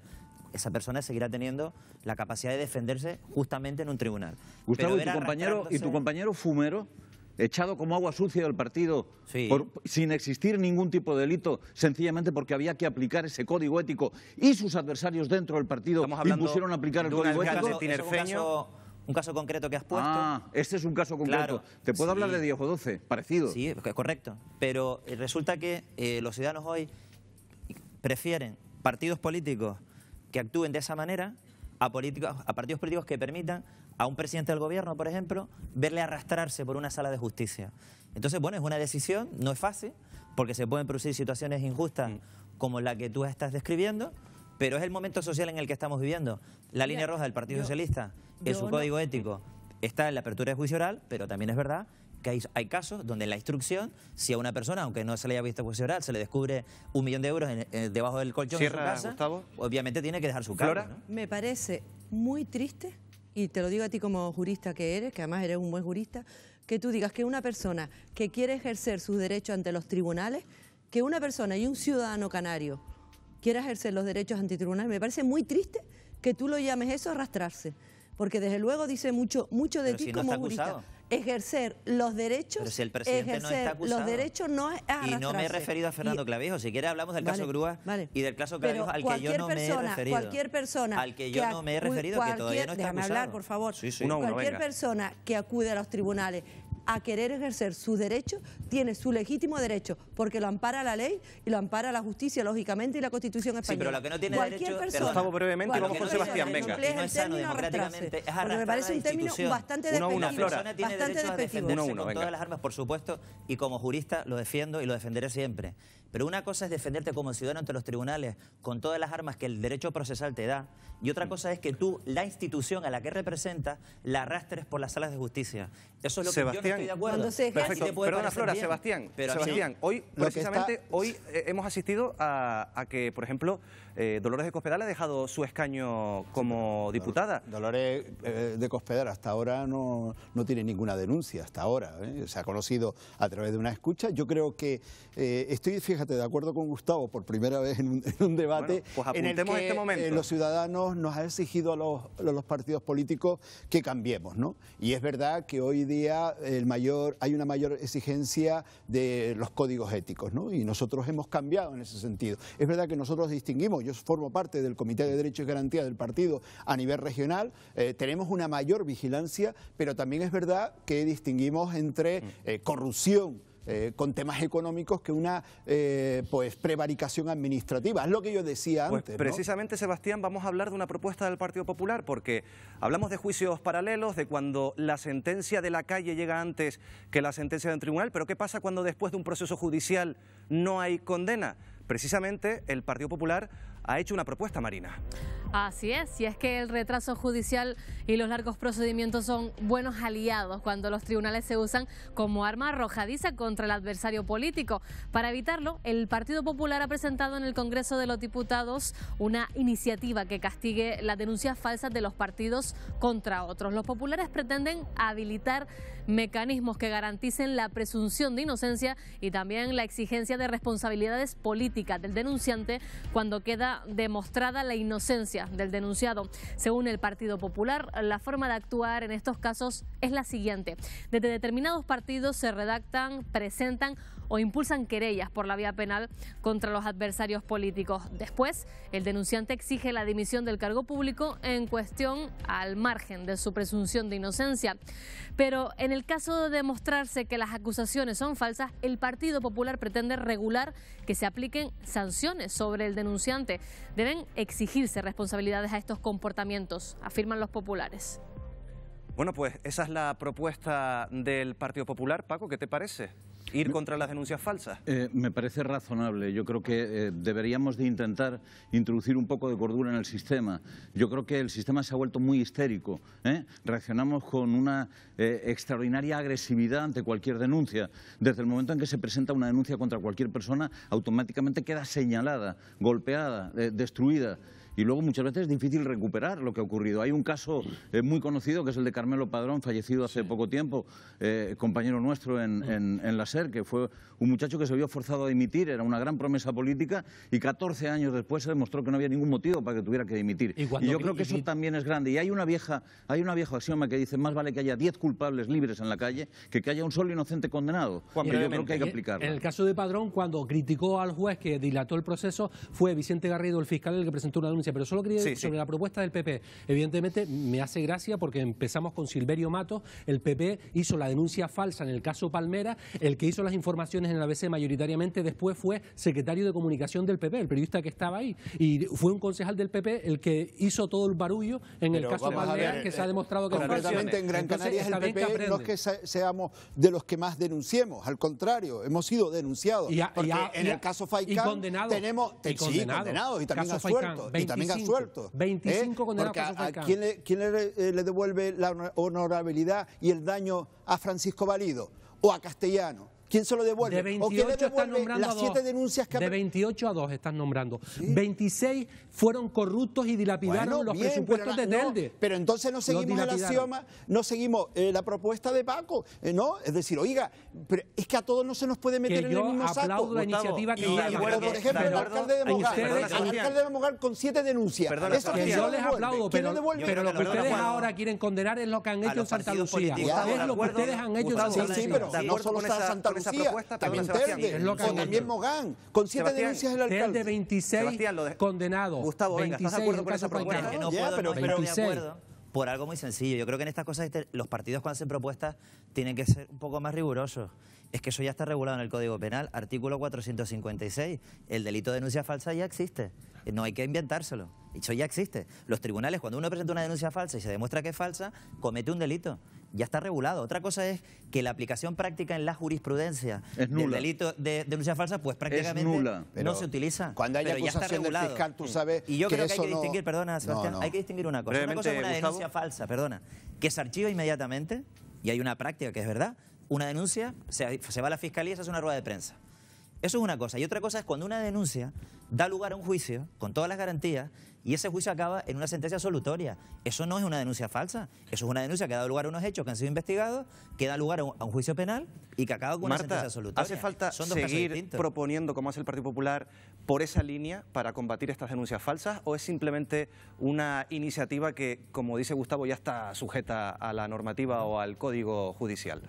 Esa persona seguirá teniendo la capacidad de defenderse justamente en un tribunal. Gustavo, y tu, compañero, y tu compañero Fumero, echado como agua sucia del partido, sin existir ningún tipo de delito, sencillamente porque había que aplicar ese código ético, y sus adversarios dentro del partido impusieron aplicar el código ético un caso concreto que has puesto. Ah, este es un caso concreto. Te puedo hablar de 10 o 12, parecido. Sí, correcto. Pero eh, resulta que eh, los ciudadanos hoy prefieren partidos políticos que actúen de esa manera a, políticos, a partidos políticos que permitan a un presidente del gobierno, por ejemplo, verle arrastrarse por una sala de justicia. Entonces, bueno, es una decisión, no es fácil, porque se pueden producir situaciones injustas como la que tú estás describiendo, pero es el momento social en el que estamos viviendo. La línea roja del Partido Socialista es un código ético. Está en la apertura de juicio oral, pero también es verdad que hay, casos donde en la instrucción, si a una persona, aunque no se le haya visto juicio oral, se le descubre un millón de euros eh, debajo del colchón obviamente tiene que dejar su cargo. Me parece muy triste, y te lo digo a ti como jurista que eres, que además eres un buen jurista, que tú digas que una persona que quiere ejercer sus derechos ante los tribunales, que una persona y un ciudadano canario quiera ejercer los derechos ante tribunales, me parece muy triste que tú lo llames eso arrastrarse porque desde luego dice mucho, mucho de ti como jurista. Ejercer los derechos. Pero el presidente ejercer no está acusado. Los derechos no es Y no me he referido a Fernando Clavijo. Si quiere hablamos del caso Grúa y del caso Clavijo al que yo no me he referido. Cualquier persona. Al que yo no me he referido, que todavía no está acusado. hablar, por favor. Sí, sí. cualquier persona que acude a los tribunales a querer ejercer su derecho, tiene su legítimo derecho, porque lo ampara la ley y lo ampara la justicia, lógicamente, y la Constitución española. Sí, pero la que no tiene Cualquier derecho... Persona, Estamos brevemente, y vamos con Sebastián, venga. No es sano democráticamente, es arrastrar me parece un término bastante despectivo. bastante derecho a defenderse uno, con todas las armas, por supuesto, y como jurista lo defiendo y lo defenderé siempre. Pero una cosa es defenderte como ciudadano ante los tribunales con todas las armas que el derecho procesal te da, y otra cosa es que tú, la institución a la que representas, la arrastres por las salas de justicia. Eso es lo que Sebastián, yo no estoy de acuerdo. perdona Flora, Sebastián, pero Sebastián, hoy precisamente hoy eh, hemos asistido a que, por ejemplo, eh, Dolores de Cospedal ha dejado su escaño como diputada. Dolores eh, de Cospedal hasta ahora no, tiene ninguna denuncia, hasta ahora. ¿eh? Se ha conocido a través de una escucha. Yo creo que estoy, fíjate, de acuerdo con Gustavo por primera vez en un, debate pues en el que este momento. los ciudadanos nos han exigido a los, partidos políticos que cambiemos. ¿no? Y es verdad que hoy día el mayor, hay una mayor exigencia de los códigos éticos ¿no? y nosotros hemos cambiado en ese sentido. Es verdad que nosotros distinguimos formo parte del Comité de Derechos y Garantías del partido a nivel regional, eh, tenemos una mayor vigilancia, pero también es verdad que distinguimos entre mm. eh, corrupción, eh, con temas económicos que una pues prevaricación administrativa. Es lo que yo decía pues antes. Precisamente, Sebastián, vamos a hablar de una propuesta del Partido Popular, porque hablamos de juicios paralelos, de cuando la sentencia de la calle llega antes que la sentencia del tribunal, pero ¿qué pasa cuando después de un proceso judicial no hay condena? Precisamente el Partido Popular ha hecho una propuesta, Marina. Así es, y es que el retraso judicial y los largos procedimientos son buenos aliados cuando los tribunales se usan como arma arrojadiza contra el adversario político. Para evitarlo, el Partido Popular ha presentado en el Congreso de los Diputados una iniciativa que castigue las denuncias falsas de los partidos contra otros. Los populares pretenden habilitar mecanismos que garanticen la presunción de inocencia y también la exigencia de responsabilidades políticas del denunciante cuando queda demostrada la inocencia del denunciado. Según el Partido Popular, la forma de actuar en estos casos es la siguiente. Desde determinados partidos se redactan, presentan o impulsan querellas por la vía penal contra los adversarios políticos. Después, el denunciante exige la dimisión del cargo público en cuestión al margen de su presunción de inocencia. Pero en el caso de demostrarse que las acusaciones son falsas, el Partido Popular pretende regular que se apliquen sanciones sobre el denunciante. Deben exigirse responsabilidades a estos comportamientos, afirman los populares. Bueno, pues esa es la propuesta del Partido Popular. Paco, ¿qué te parece? ir contra las denuncias falsas? Eh, me parece razonable. Yo creo que eh, deberíamos de intentar introducir un poco de cordura en el sistema. Yo creo que el sistema se ha vuelto muy histérico. ¿eh? Reaccionamos con una extraordinaria agresividad ante cualquier denuncia. Desde el momento en que se presenta una denuncia contra cualquier persona, automáticamente queda señalada, golpeada, destruida y luego muchas veces es difícil recuperar lo que ha ocurrido. Hay un caso eh, muy conocido que es el de Carmelo Padrón, fallecido hace poco tiempo, eh, compañero nuestro mm. en, en, la SER, que fue un muchacho que se vio forzado a dimitir, era una gran promesa política y 14 años después se demostró que no había ningún motivo para que tuviera que dimitir. Y, yo creo que eso también es grande. Y hay una vieja, hay una vieja axioma que dice más vale que haya 10 culpables libres en la calle que que haya un solo inocente condenado. Pero yo creo que hay que aplicarlo. En el caso de Padrón, cuando criticó al juez que dilató el proceso, fue Vicente Garrido, el fiscal, el que presentó una denuncia pero solo quería decir sobre la propuesta del PP. Evidentemente me hace gracia porque empezamos con Silverio Matos, el PP hizo la denuncia falsa en el caso Palmera, el que hizo las informaciones en la ABC mayoritariamente después fue secretario de comunicación del PP, el periodista que estaba ahí, y fue un concejal del PP el que hizo todo el barullo en el caso Palmera, que se ha eh, demostrado que concretamente en Gran Canaria es el PP no es que seamos de los que más denunciemos, al contrario, hemos sido denunciados. Y porque en el caso Faicán tenemos condenados, y también asuertos también suelto, 25 ¿eh? condenados Porque a, ¿Quién, le, quién le, eh, le devuelve la honorabilidad y el daño a Francisco Valido o a Castellano? ¿Quién se lo devuelve? De 28 están las siete denuncias que... De 28 a 2 están nombrando. 26 fueron corruptos y dilapidaron los presupuestos de Telde. pero entonces no seguimos el axioma, no seguimos eh, la propuesta de Paco, eh, ¿no? Es decir, oiga, es que a todos no se nos puede meter en el mismo saco. yo aplaudo la iniciativa que lleva. Bueno, por ejemplo, el alcalde de Mogar, el alcalde de Mogar con siete denuncias. Perdón, Eso que yo les aplaudo, pero, pero lo que ustedes ahora quieren condenar es lo que han hecho en Santa Lucía. Es lo que ustedes han hecho en Santa Lucía. Sí, pero no solo Santa Lucía esa propuesta, también Es con el con siete denuncias del alcalde. de 26 Gustavo, de acuerdo con esa propuesta? No, puedo, pero, de acuerdo por algo muy sencillo. Yo creo que en estas cosas este, los partidos cuando hacen propuestas tienen que ser un poco más rigurosos. Es que eso ya está regulado en el Código Penal, artículo 456. El delito de denuncia falsa ya existe. No hay que inventárselo. Eso ya existe. Los tribunales, cuando uno presenta una denuncia falsa y se demuestra que es falsa, comete un delito ya está regulado. Otra cosa es que la aplicación práctica en la jurisprudencia del delito de, denuncia falsa, pues prácticamente no se utiliza. Cuando hay pero acusación del fiscal, tú sabes Y yo creo que hay que distinguir, perdona Sebastián, hay que distinguir una cosa. una cosa es una denuncia falsa, perdona, que se archiva inmediatamente, y hay una práctica que es verdad, una denuncia, se va a la fiscalía y se hace una rueda de prensa. Eso es una cosa. Y otra cosa es cuando una denuncia da lugar a un juicio con todas las garantías y ese juicio acaba en una sentencia absolutoria. Eso no es una denuncia falsa. Eso es una denuncia que ha dado lugar a unos hechos que han sido investigados, que da lugar a un, juicio penal y que acaba con una sentencia absolutoria. Hace falta seguir proponiendo, como hace el Partido Popular, por esa línea para combatir estas denuncias falsas o es simplemente una iniciativa que, como dice Gustavo, ya está sujeta a la normativa o al código judicial.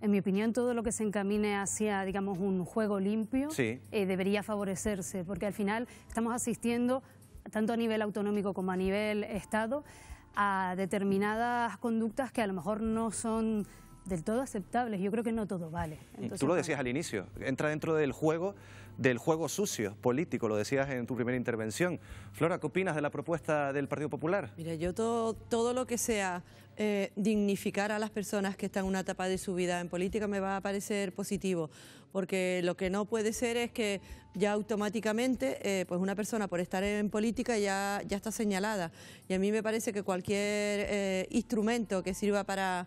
En mi opinión, todo lo que se encamine hacia, digamos, un juego limpio eh, debería favorecerse, porque al final estamos asistiendo, tanto a nivel autonómico como a nivel Estado, a determinadas conductas que a lo mejor no son del todo aceptables. Yo creo que no todo vale. Tú lo decías al inicio, entra dentro del juego, del juego sucio político, lo decías en tu primera intervención. Flora, ¿qué opinas de la propuesta del Partido Popular? Mira, yo todo, todo lo que sea eh, dignificar a las personas que están en una etapa de su vida en política me va a parecer positivo, porque lo que no puede ser es que ya automáticamente eh, pues una persona por estar en política ya, ya está señalada. Y a mí me parece que cualquier eh, instrumento que sirva para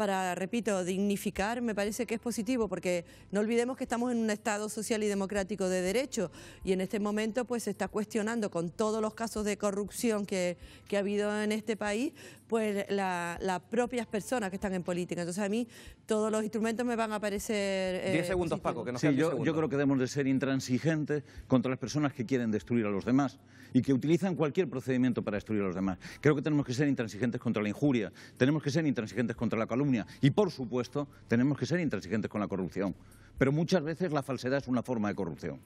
para, repito, dignificar, me parece que es positivo, porque no olvidemos que estamos en un Estado social y democrático de derecho y en este momento pues se está cuestionando con todos los casos de corrupción que, que ha habido en este país, pues las propias personas que están en política. Entonces a mí todos los instrumentos me van a parecer... Eh, diez segundos, Paco, que nos sí, yo, yo creo que debemos de ser intransigentes contra las personas que quieren destruir a los demás y que utilizan cualquier procedimiento para destruir a los demás. Creo que tenemos que ser intransigentes contra la injuria, tenemos que ser intransigentes contra la calumnia, y por supuesto, tenemos que ser intransigentes con la corrupción. Pero muchas veces la falsedad es una forma de corrupción.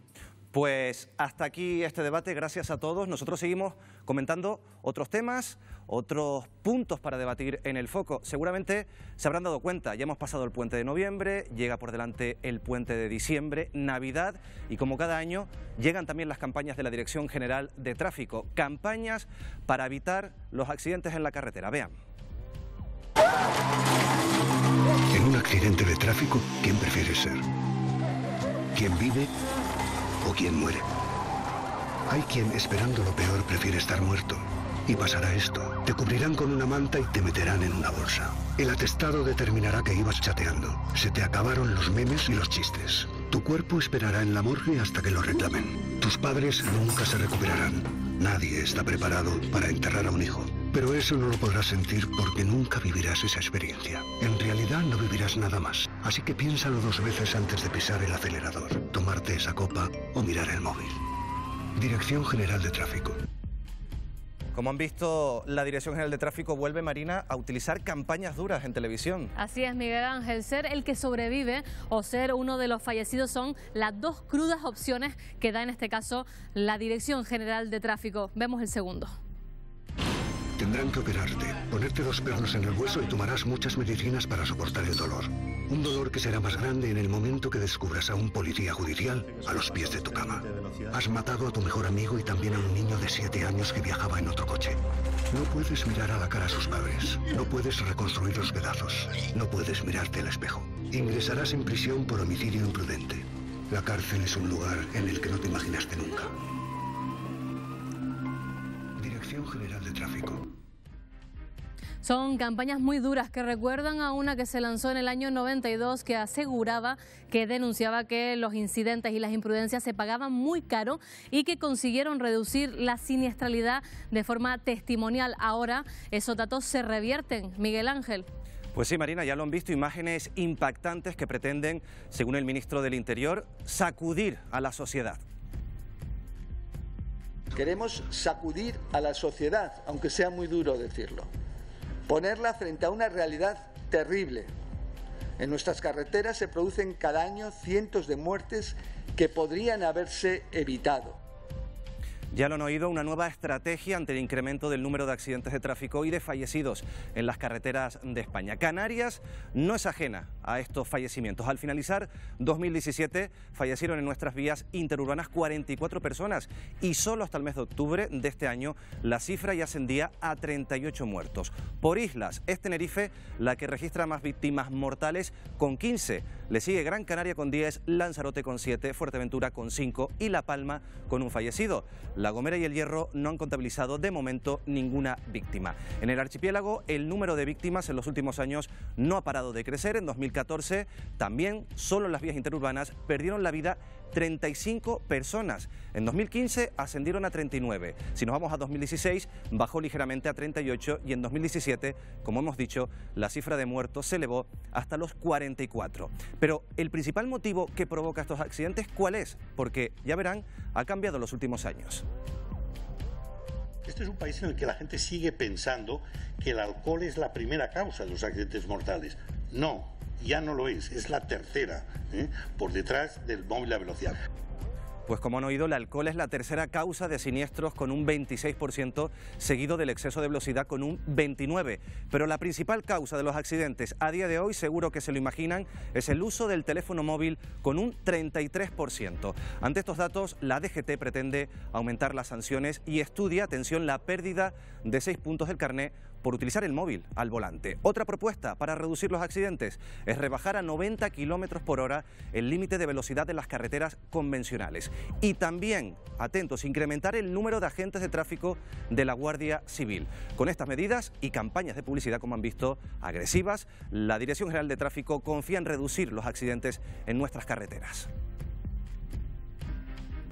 Pues hasta aquí este debate, gracias a todos. Nosotros seguimos comentando otros temas, otros puntos para debatir en el foco. Seguramente se habrán dado cuenta, ya hemos pasado el puente de noviembre, llega por delante el puente de diciembre, Navidad y como cada año llegan también las campañas de la Dirección General de Tráfico, campañas para evitar los accidentes en la carretera. Vean. En un accidente de tráfico, ¿quién prefiere ser? ¿Quién vive o quién muere? Hay quien, esperando lo peor, prefiere estar muerto. Y pasará esto. Te cubrirán con una manta y te meterán en una bolsa. El atestado determinará que ibas chateando. Se te acabaron los memes y los chistes. Tu cuerpo esperará en la morgue hasta que lo reclamen. Tus padres nunca se recuperarán. Nadie está preparado para enterrar a un hijo. Pero eso no lo podrás sentir porque nunca vivirás esa experiencia. En realidad no vivirás nada más. Así que piénsalo dos veces antes de pisar el acelerador, tomarte esa copa o mirar el móvil. Dirección General de Tráfico. Como han visto, la Dirección General de Tráfico vuelve, Marina, a utilizar campañas duras en televisión. Así es, Miguel Ángel. Ser el que sobrevive o ser uno de los fallecidos son las dos crudas opciones que da en este caso la Dirección General de Tráfico. Vemos el segundo. Tendrán que operarte, ponerte dos pernos en el hueso y tomarás muchas medicinas para soportar el dolor. Un dolor que será más grande en el momento que descubras a un policía judicial a los pies de tu cama. Has matado a tu mejor amigo y también a un niño de 7 años que viajaba en otro coche. No puedes mirar a la cara a sus padres. No puedes reconstruir los pedazos. No puedes mirarte al espejo. Ingresarás en prisión por homicidio imprudente. La cárcel es un lugar en el que no te imaginaste nunca. General de Tráfico. Son campañas muy duras que recuerdan a una que se lanzó en el año 92 que aseguraba que denunciaba que los incidentes y las imprudencias se pagaban muy caro y que consiguieron reducir la siniestralidad de forma testimonial. Ahora esos datos se revierten. Miguel Ángel. Pues sí, Marina, ya lo han visto, imágenes impactantes que pretenden, según el ministro del Interior, sacudir a la sociedad. Queremos sacudir a la sociedad, aunque sea muy duro decirlo, ponerla frente a una realidad terrible. En nuestras carreteras se producen cada año cientos de muertes que podrían haberse evitado. Ya lo han oído, una nueva estrategia ante el incremento del número de accidentes de tráfico y de fallecidos en las carreteras de España. Canarias no es ajena a estos fallecimientos. Al finalizar 2017 fallecieron en nuestras vías interurbanas 44 personas y solo hasta el mes de octubre de este año la cifra ya ascendía a 38 muertos. Por islas es Tenerife la que registra más víctimas mortales con 15. Le sigue Gran Canaria con 10, Lanzarote con 7, Fuerteventura con 5 y La Palma con un fallecido. La Gomera y el Hierro no han contabilizado de momento ninguna víctima. En el archipiélago el número de víctimas en los últimos años no ha parado de crecer. En 2014 también solo las vías interurbanas perdieron la vida 35 personas. En 2015 ascendieron a 39. Si nos vamos a 2016, bajó ligeramente a 38 y en 2017, como hemos dicho, la cifra de muertos se elevó hasta los 44. Pero el principal motivo que provoca estos accidentes, ¿cuál es? Porque, ya verán, ha cambiado en los últimos años. Este es un país en el que la gente sigue pensando que el alcohol es la primera causa de los accidentes mortales. No, ya no lo es, es la tercera, ¿eh? por detrás del móvil a velocidad. Pues como han oído, el alcohol es la tercera causa de siniestros con un 26%, seguido del exceso de velocidad con un 29%. Pero la principal causa de los accidentes a día de hoy, seguro que se lo imaginan, es el uso del teléfono móvil con un 33%. Ante estos datos, la DGT pretende aumentar las sanciones y estudia, atención, la pérdida de seis puntos del carné por utilizar el móvil al volante. Otra propuesta para reducir los accidentes es rebajar a 90 kilómetros por hora el límite de velocidad de las carreteras convencionales. Y también, atentos, incrementar el número de agentes de tráfico de la Guardia Civil. Con estas medidas y campañas de publicidad, como han visto, agresivas, la Dirección General de Tráfico confía en reducir los accidentes en nuestras carreteras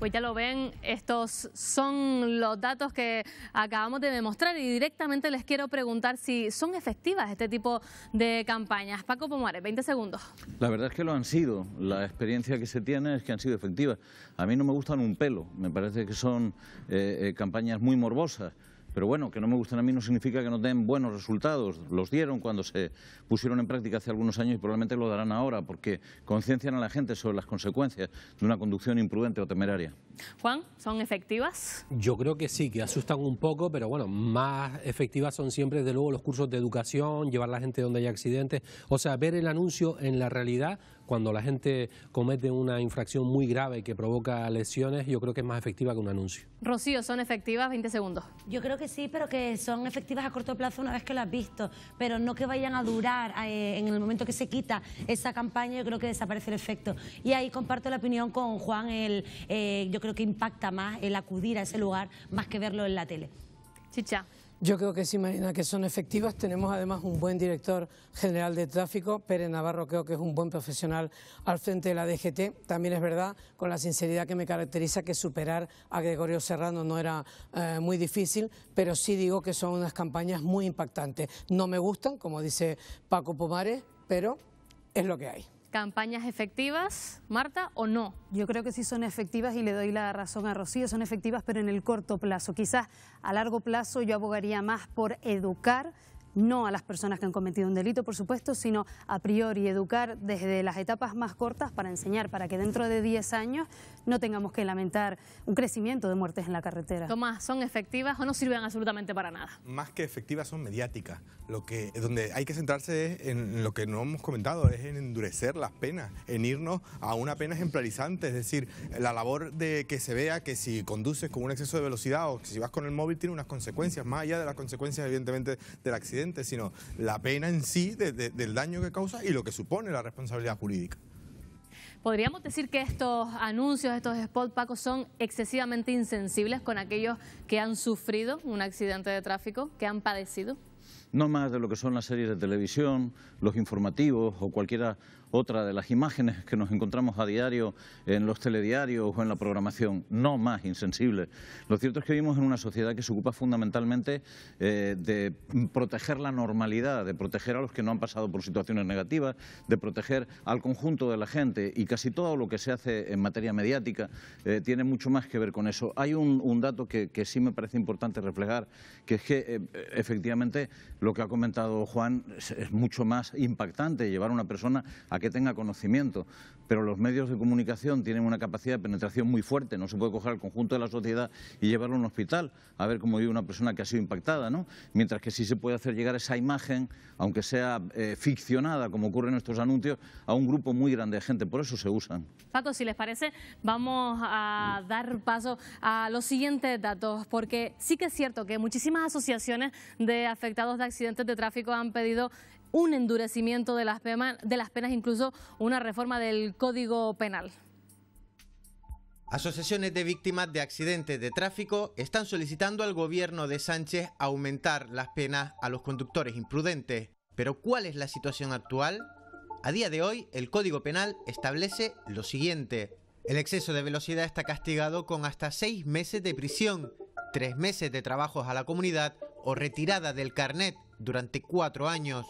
pues ya lo ven, estos son los datos que acabamos de demostrar y directamente les quiero preguntar si son efectivas este tipo de campañas. Paco Pomares, 20 segundos. La verdad es que lo han sido. La experiencia que se tiene es que han sido efectivas. A mí no me gustan un pelo, me parece que son eh, eh, campañas muy morbosas. Pero bueno, que no me gusten a mí no significa que no den buenos resultados. Los dieron cuando se pusieron en práctica hace algunos años y probablemente lo darán ahora, porque conciencian a la gente sobre las consecuencias de una conducción imprudente o temeraria. Juan, ¿son efectivas? Yo creo que sí, que asustan un poco, pero bueno, más efectivas son siempre, desde luego, los cursos de educación, llevar a la gente donde hay accidentes. O sea, ver el anuncio en la realidad cuando la gente comete una infracción muy grave que provoca lesiones, yo creo que es más efectiva que un anuncio. Rocío, ¿son efectivas 20 segundos? Yo creo que sí, pero que son efectivas a corto plazo una vez que lo has visto, pero no que vayan a durar eh, en el momento que se quita esa campaña, yo creo que desaparece el efecto. Y ahí comparto la opinión con Juan, el, eh, yo creo que impacta más el acudir a ese lugar más que verlo en la tele. Chicha. Yo creo que sí, Marina, que son efectivas. Tenemos además un buen director general de tráfico. Pérez Navarro creo que es un buen profesional al frente de la DGT. También es verdad, con la sinceridad que me caracteriza, que superar a Gregorio Serrano no era eh, muy difícil, pero sí digo que son unas campañas muy impactantes. No me gustan, como dice Paco Pomares, pero es lo que hay campañas efectivas, Marta, o no? Yo creo que sí son efectivas y le doy la razón a Rocío, son efectivas pero en el corto plazo. Quizás a largo plazo yo abogaría más por educar no a las personas que han cometido un delito, por supuesto, sino a priori educar desde las etapas más cortas para enseñar, para que dentro de 10 años no tengamos que lamentar un crecimiento de muertes en la carretera. Tomás, ¿son efectivas o no sirven absolutamente para nada? Más que efectivas son mediáticas. Lo que, donde hay que centrarse es en lo que no hemos comentado, es en endurecer las penas, en irnos a una pena ejemplarizante, es decir, la labor de que se vea que si conduces con un exceso de velocidad o que si vas con el móvil tiene unas consecuencias, más allá de las consecuencias evidentemente del accidente sino la pena en sí del daño que causa y lo que supone la responsabilidad jurídica. ¿Podríamos decir que estos anuncios, estos spot, son excesivamente insensibles con aquellos que han sufrido un accidente de tráfico, que han padecido? no más de lo que son las series de televisión, los informativos o cualquiera otra de las imágenes que nos encontramos a diario en los telediarios o en la programación, no más insensible. Lo cierto es que vivimos en una sociedad que se ocupa fundamentalmente eh, de proteger la normalidad, de proteger a los que no han pasado por situaciones negativas, de proteger al conjunto de la gente y casi todo lo que se hace en materia mediática eh, tiene mucho más que ver con eso. Hay un, dato que, sí me parece importante reflejar, que es que eh, efectivamente lo que ha comentado Juan es, mucho más impactante llevar a una persona a que tenga conocimiento pero los medios de comunicación tienen una capacidad de penetración muy fuerte, no se puede coger al conjunto de la sociedad y llevarlo a un hospital a ver cómo vive una persona que ha sido impactada, ¿no? Mientras que sí se puede hacer llegar esa imagen, aunque sea eh, ficcionada, como ocurre en estos anuncios, a un grupo muy grande de gente, por eso se usan. Paco, si les parece, vamos a dar paso a los siguientes datos, porque sí que es cierto que muchísimas asociaciones de afectados de accidentes de tráfico han pedido un endurecimiento de las, de las penas, incluso una reforma del Código Penal. Asociaciones de víctimas de accidentes de tráfico están solicitando al gobierno de Sánchez aumentar las penas a los conductores imprudentes. Pero ¿cuál es la situación actual? A día de hoy, el Código Penal establece lo siguiente. El exceso de velocidad está castigado con hasta seis meses de prisión, tres meses de trabajos a la comunidad o retirada del carnet durante cuatro años.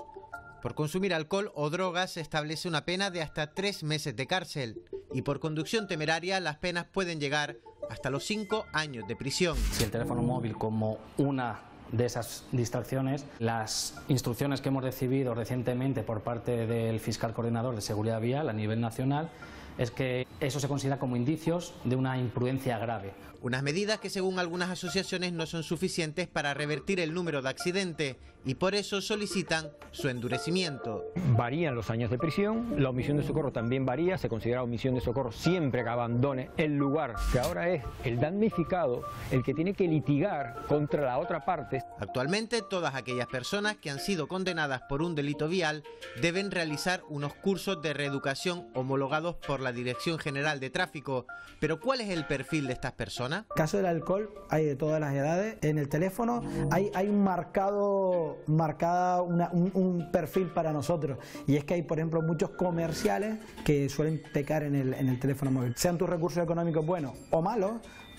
Por consumir alcohol o drogas se establece una pena de hasta tres meses de cárcel y por conducción temeraria las penas pueden llegar hasta los cinco años de prisión. Si el teléfono móvil como una de esas distracciones, las instrucciones que hemos recibido recientemente por parte del fiscal coordinador de seguridad vial a nivel nacional es que eso se considera como indicios de una imprudencia grave. Unas medidas que según algunas asociaciones no son suficientes para revertir el número de accidentes y por eso solicitan su endurecimiento. Varían los años de prisión, la omisión de socorro también varía, se considera omisión de socorro siempre que abandone el lugar, que ahora es el damnificado el que tiene que litigar contra la otra parte. Actualmente todas aquellas personas que han sido condenadas por un delito vial deben realizar unos cursos de reeducación homologados por la Dirección General de Tráfico. Pero ¿cuál es el perfil de estas personas? En caso del alcohol hay de todas las edades, en el teléfono hay, hay un marcado marcada un, perfil para nosotros. Y es que hay, por ejemplo, muchos comerciales que suelen pecar en el, en el teléfono móvil. Sean tus recursos económicos buenos o malos,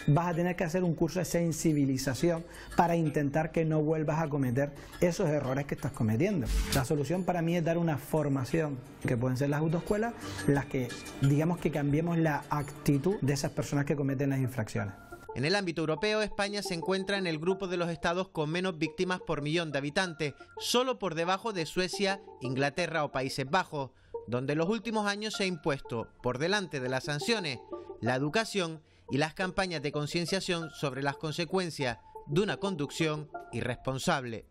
vas a tener que hacer un curso de sensibilización para intentar que no vuelvas a cometer esos errores que estás cometiendo. La solución para mí es dar una formación, que pueden ser las autoescuelas, las que digamos que cambiemos la actitud de esas personas que cometen las infracciones. En el ámbito europeo, España se encuentra en el grupo de los estados con menos víctimas por millón de habitantes, solo por debajo de Suecia, Inglaterra o Países Bajos, donde en los últimos años se ha impuesto, por delante de las sanciones, la educación y las campañas de concienciación sobre las consecuencias de una conducción irresponsable.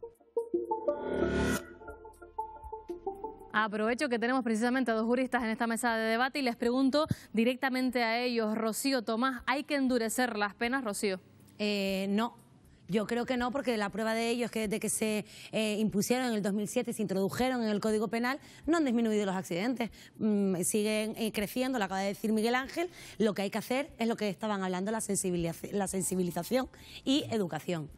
Aprovecho que tenemos precisamente a dos juristas en esta mesa de debate y les pregunto directamente a ellos, Rocío, Tomás, ¿hay que endurecer las penas, Rocío? Eh, no, yo creo que no, porque la prueba de ellos es que desde que se eh, impusieron en el 2007 se introdujeron en el Código Penal, no han disminuido los accidentes, mm, siguen eh, creciendo, lo acaba de decir Miguel Ángel, lo que hay que hacer es lo que estaban hablando, la sensibilización y educación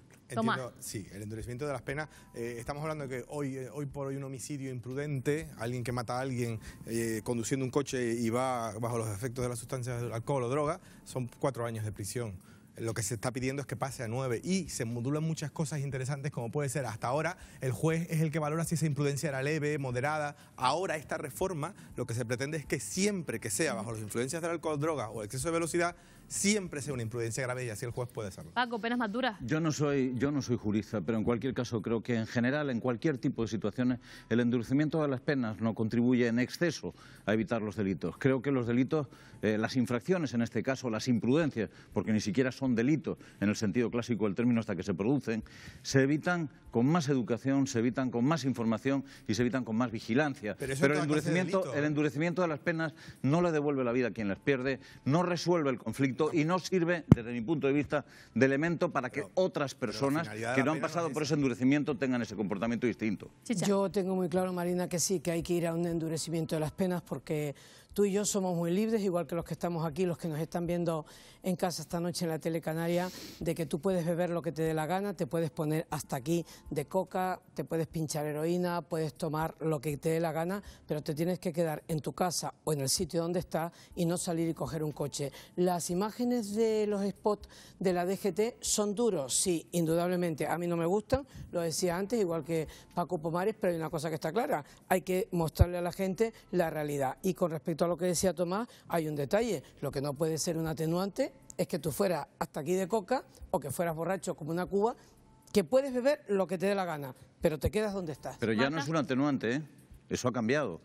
sí, el endurecimiento de las penas. Eh, estamos hablando de que hoy, eh, hoy por hoy un homicidio imprudente, alguien que mata a alguien eh, conduciendo un coche y va bajo los efectos de las sustancias del alcohol o droga, son cuatro años de prisión. Lo que se está pidiendo es que pase a nueve y se modulan muchas cosas interesantes como puede ser hasta ahora el juez es el que valora si esa imprudencia era leve, moderada. Ahora esta reforma lo que se pretende es que siempre que sea bajo las influencias del alcohol, droga o exceso de velocidad, siempre sea una imprudencia grave y así el juez puede hacerlo. Paco, penas más duras. Yo no soy, yo no soy jurista, pero en cualquier caso creo que en general, en cualquier tipo de situaciones, el endurecimiento de las penas no contribuye en exceso a evitar los delitos. Creo que los delitos, eh, las infracciones en este caso, las imprudencias, porque ni siquiera son delitos en el sentido clásico del término hasta que se producen, se evitan con más educación, se evitan con más información y se evitan con más vigilancia. Pero, el, endurecimiento, ¿eh? el endurecimiento de las penas no le devuelve la vida a quien las pierde, no resuelve el conflicto y no sirve, desde mi punto de vista, de elemento para que otras personas que no han pasado por ese endurecimiento tengan ese comportamiento distinto. Yo tengo muy claro, Marina, que sí, que hay que ir a un endurecimiento de las penas porque Tú y yo somos muy libres, igual que los que estamos aquí, los que nos están viendo en casa esta noche en la tele canaria, de que tú puedes beber lo que te dé la gana, te puedes poner hasta aquí de coca, te puedes pinchar heroína, puedes tomar lo que te dé la gana, pero te tienes que quedar en tu casa o en el sitio donde estás y no salir y coger un coche. Las imágenes de los spots de la DGT son duros, sí, indudablemente. A mí no me gustan, lo decía antes, igual que Paco Pomares, pero hay una cosa que está clara, hay que mostrarle a la gente la realidad. Y con respecto lo que decía Tomás, hay un detalle. Lo que no puede ser un atenuante es que tú fueras hasta aquí de coca o que fueras borracho como una cuba, que puedes beber lo que te dé la gana, pero te quedas donde estás. Pero ya no es un atenuante, ¿eh? Eso ha cambiado.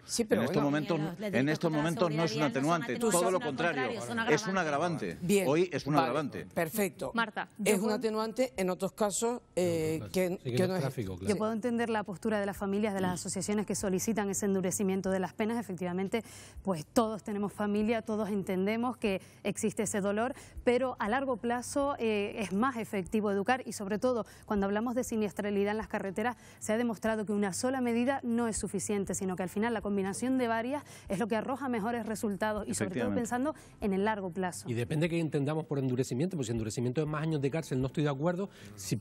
en estos momentos, no es un atenuante, todo lo contrario, es un agravante. Hoy es un agravante. Perfecto. Marta. Es un atenuante en otros casos eh, que, no es... Yo puedo entender la postura de las familias, de las asociaciones que solicitan ese endurecimiento de las penas. Efectivamente, pues todos tenemos familia, todos entendemos que existe ese dolor, pero a largo plazo eh, es más efectivo educar y sobre todo cuando hablamos de siniestralidad en las carreteras se ha demostrado que una sola medida no es suficiente sino que al final la combinación de varias es lo que arroja mejores resultados y sobre todo pensando en el largo plazo. Y depende que entendamos por endurecimiento, porque si endurecimiento es más años de cárcel, no estoy de acuerdo,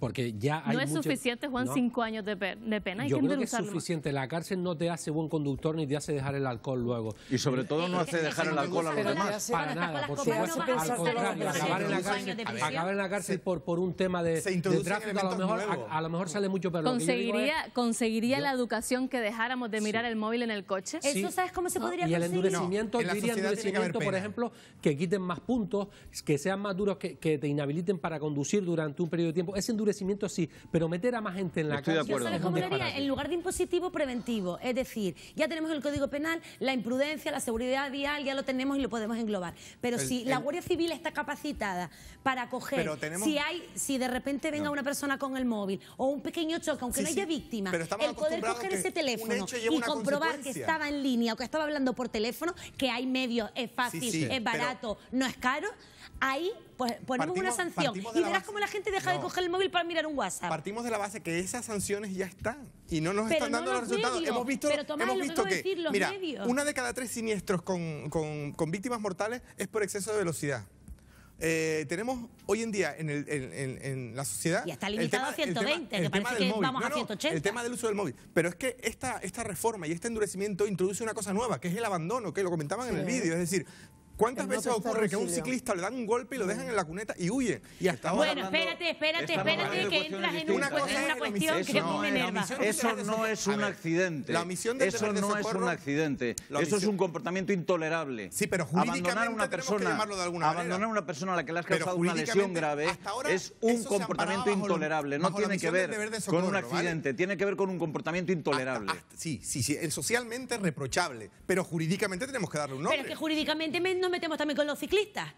porque ya No es suficiente, Juan, cinco años de, pena. Hay Yo creo que es suficiente. La cárcel no te hace buen conductor ni te hace dejar el alcohol luego. Y sobre todo no hace dejar el alcohol a los demás. Para nada, por supuesto. Al contrario, acabar en la cárcel, acabar en la cárcel por, por un tema de, tráfico, a lo, mejor, sale mucho peor. Conseguiría, conseguiría la educación que dejáramos de mirar el móvil en el coche. ¿Eso sabes cómo se ah, podría conseguir? Y el endurecimiento, diría endurecimiento, por ejemplo, que quiten más puntos, que sean más duros, que, te inhabiliten para conducir durante un periodo de tiempo. Ese endurecimiento sí, pero meter a más gente en la Estoy De acuerdo. haría? En lugar de impositivo, preventivo. Es decir, ya tenemos el Código Penal, la imprudencia, la seguridad vial, ya lo tenemos y lo podemos englobar. Pero si la Guardia Civil está capacitada para coger, si hay, si de repente venga una persona con el móvil o un pequeño choque, aunque no haya víctima, el poder coger ese teléfono comprobar que estaba en línea o que estaba hablando por teléfono, que hay medios, es fácil, es barato, no es caro, ahí pues, ponemos una sanción. Y verás cómo la gente deja de coger el móvil para mirar un WhatsApp. Partimos de la base que esas sanciones ya están y no nos están dando los, resultados. hemos visto, pero Tomás, hemos visto que, decir, los una de cada tres siniestros con víctimas mortales es por exceso de velocidad. Eh, tenemos hoy en día en, la sociedad... Y está limitado a 120, que parece que vamos a 180. El tema del uso del móvil. Pero es que esta, reforma y este endurecimiento introduce una cosa nueva, que es el abandono, que lo comentaban en el vídeo. Es decir, ¿Cuántas veces ocurre que a un ciclista le dan un golpe y lo dejan en la cuneta y huye? Y hasta bueno, espérate, espérate, espérate, que entras en, una, cuestión que no, me enerva. Eso no es un accidente. La misión de Eso no es un accidente. Eso es un comportamiento intolerable. Sí, pero jurídicamente abandonar una persona, Abandonar a una persona a la que le has causado una lesión grave es un comportamiento intolerable. No tiene que ver con un accidente, tiene que ver con un comportamiento intolerable. sí, sí, sí, socialmente reprochable, pero jurídicamente tenemos que darle un nombre. Pero es que jurídicamente no metemos también con los ciclistas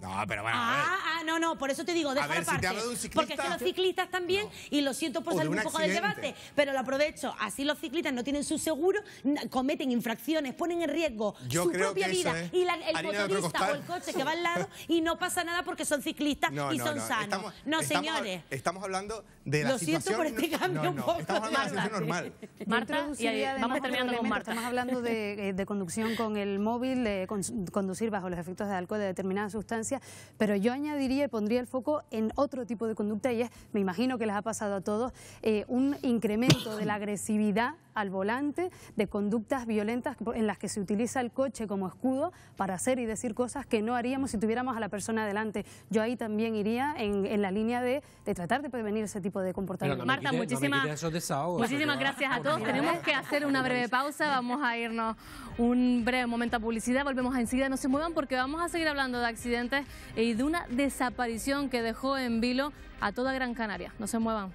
no, pero bueno. Ah, ah, no, no, por eso te digo, deja ver, si de porque es que los ciclistas también, y lo siento por salir un poco del debate, pero lo aprovecho, así los ciclistas no tienen su seguro, cometen infracciones, ponen en riesgo su propia vida y el motorista o el coche que va al lado y no pasa nada porque son ciclistas y son sanos. no, señores. Estamos hablando de la Lo siento por este cambio no, un no, poco, Estamos hablando de Marta, vamos terminando Marta. Estamos hablando eh, de, conducción con el móvil, de conducir bajo los efectos de alcohol de determinadas sustancias pero yo añadiría y pondría el foco en otro tipo de conducta y es, me imagino que les ha pasado a todos, eh, un incremento de la agresividad al volante, de conductas violentas en las que se utiliza el coche como escudo para hacer y decir cosas que no haríamos si tuviéramos a la persona delante. Yo ahí también iría en, la línea de, tratar de prevenir ese tipo de comportamiento. Marta, muchísimas, muchísimas gracias a todos. Tenemos que hacer una breve pausa, vamos a irnos un breve momento a publicidad, volvemos enseguida, no se muevan porque vamos a seguir hablando de accidentes y de una desaparición que dejó en vilo a toda Gran Canaria. No se muevan.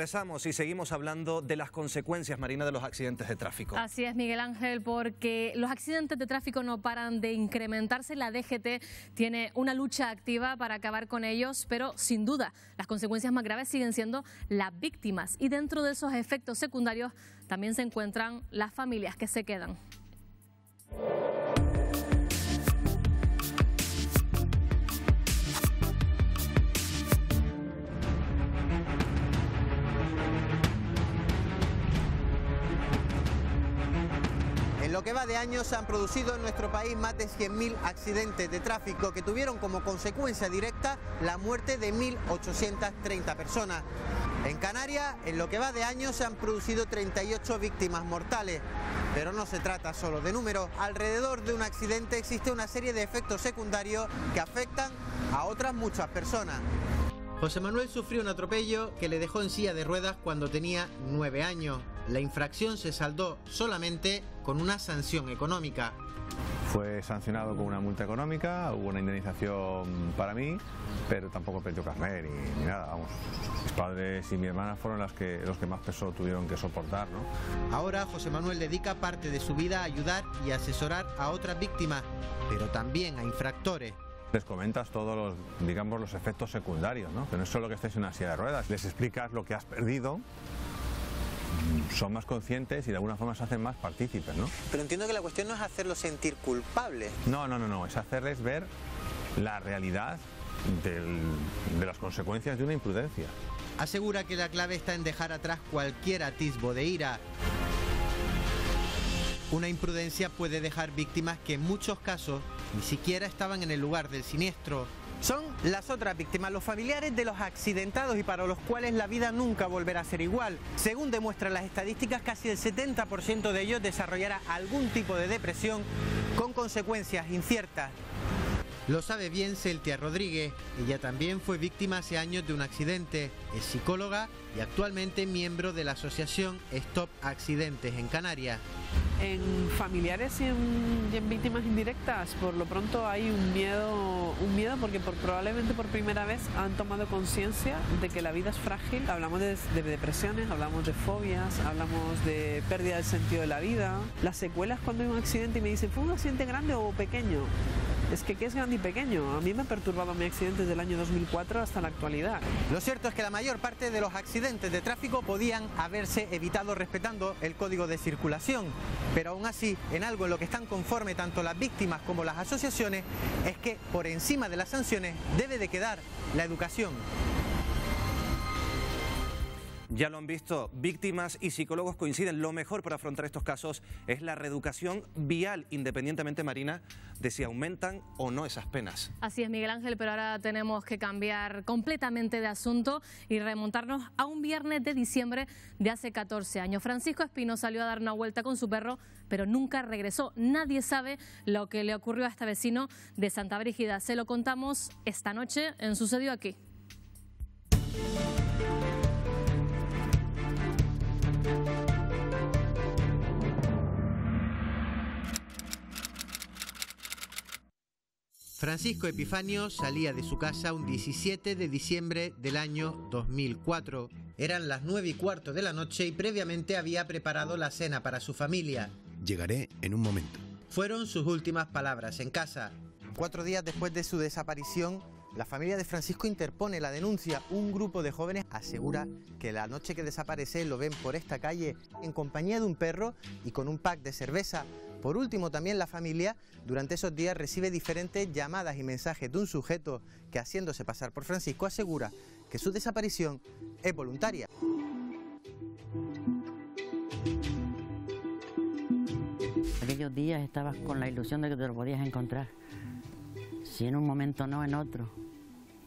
regresamos y seguimos hablando de las consecuencias, Marina, de los accidentes de tráfico. Así es, Miguel Ángel, porque los accidentes de tráfico no paran de incrementarse. La DGT tiene una lucha activa para acabar con ellos, pero sin duda las consecuencias más graves siguen siendo las víctimas. Y dentro de esos efectos secundarios también se encuentran las familias que se quedan. lo que va de año se han producido en nuestro país más de 100.000 accidentes de tráfico que tuvieron como consecuencia directa la muerte de 1.830 personas. En Canarias, en lo que va de año, se han producido 38 víctimas mortales. Pero no se trata solo de números. Alrededor de un accidente existe una serie de efectos secundarios que afectan a otras muchas personas. José Manuel sufrió un atropello que le dejó en silla de ruedas cuando tenía 9 años. La infracción se saldó solamente con una sanción económica. Fue sancionado con una multa económica, hubo una indemnización para mí, pero tampoco perdió carnet ni, nada, vamos. Mis padres y mi hermana fueron que, los que más peso tuvieron que soportar, ¿no? Ahora José Manuel dedica parte de su vida a ayudar y asesorar a otras víctimas, pero también a infractores. Les comentas todos los, digamos, los efectos secundarios, ¿no? que no es solo que estés en una silla de ruedas, les explicas lo que has perdido son más conscientes y de alguna forma se hacen más partícipes, ¿no? Pero entiendo que la cuestión no es hacerlos sentir culpables. No, no, no, no, es hacerles ver la realidad de las consecuencias de una imprudencia. Asegura que la clave está en dejar atrás cualquier atisbo de ira una imprudencia puede dejar víctimas que en muchos casos ni siquiera estaban en el lugar del siniestro. Son las otras víctimas, los familiares de los accidentados y para los cuales la vida nunca volverá a ser igual. Según demuestran las estadísticas, casi el 70% de ellos desarrollará algún tipo de depresión con consecuencias inciertas. Lo sabe bien Celtia Rodríguez. Ella también fue víctima hace años de un accidente. Es psicóloga y actualmente miembro de la asociación Stop Accidentes en Canarias en familiares y en, víctimas indirectas, por lo pronto hay un miedo, un miedo porque probablemente por primera vez han tomado conciencia de que la vida es frágil. Hablamos de, de, depresiones, hablamos de fobias, hablamos de pérdida del sentido de la vida. Las secuelas cuando hay un accidente y me dicen, ¿fue un accidente grande o pequeño? es que ¿qué es grande y pequeño? A mí me ha perturbado mi accidente desde el año 2004 hasta la actualidad. Lo cierto es que la mayor parte de los accidentes de tráfico podían haberse evitado respetando el código de circulación, pero aún así, en algo en lo que están conforme tanto las víctimas como las asociaciones, es que por encima de las sanciones debe de quedar la educación. Ya lo han visto, víctimas y psicólogos coinciden. Lo mejor para afrontar estos casos es la reeducación vial, independientemente, Marina, de si aumentan o no esas penas. Así es, Miguel Ángel, pero ahora tenemos que cambiar completamente de asunto y remontarnos a un viernes de diciembre de hace 14 años. Francisco Espino salió a dar una vuelta con su perro, pero nunca regresó. Nadie sabe lo que le ocurrió a este vecino de Santa Brígida. Se lo contamos esta noche en Sucedió aquí. Francisco Epifanio salía de su casa un 17 de diciembre del año 2004. Eran las 9 y cuarto de la noche y previamente había preparado la cena para su familia. Llegaré en un momento. Fueron sus últimas palabras en casa. Cuatro días después de su desaparición, la familia de Francisco interpone la denuncia. Un grupo de jóvenes asegura que la noche que desaparece lo ven por esta calle en compañía de un perro y con un pack de cerveza. Por último, también la familia durante esos días recibe diferentes llamadas y mensajes de un sujeto que, haciéndose pasar por Francisco, asegura que su desaparición es voluntaria. Aquellos días estabas con la ilusión de que te lo podías encontrar si en un momento no, en otro.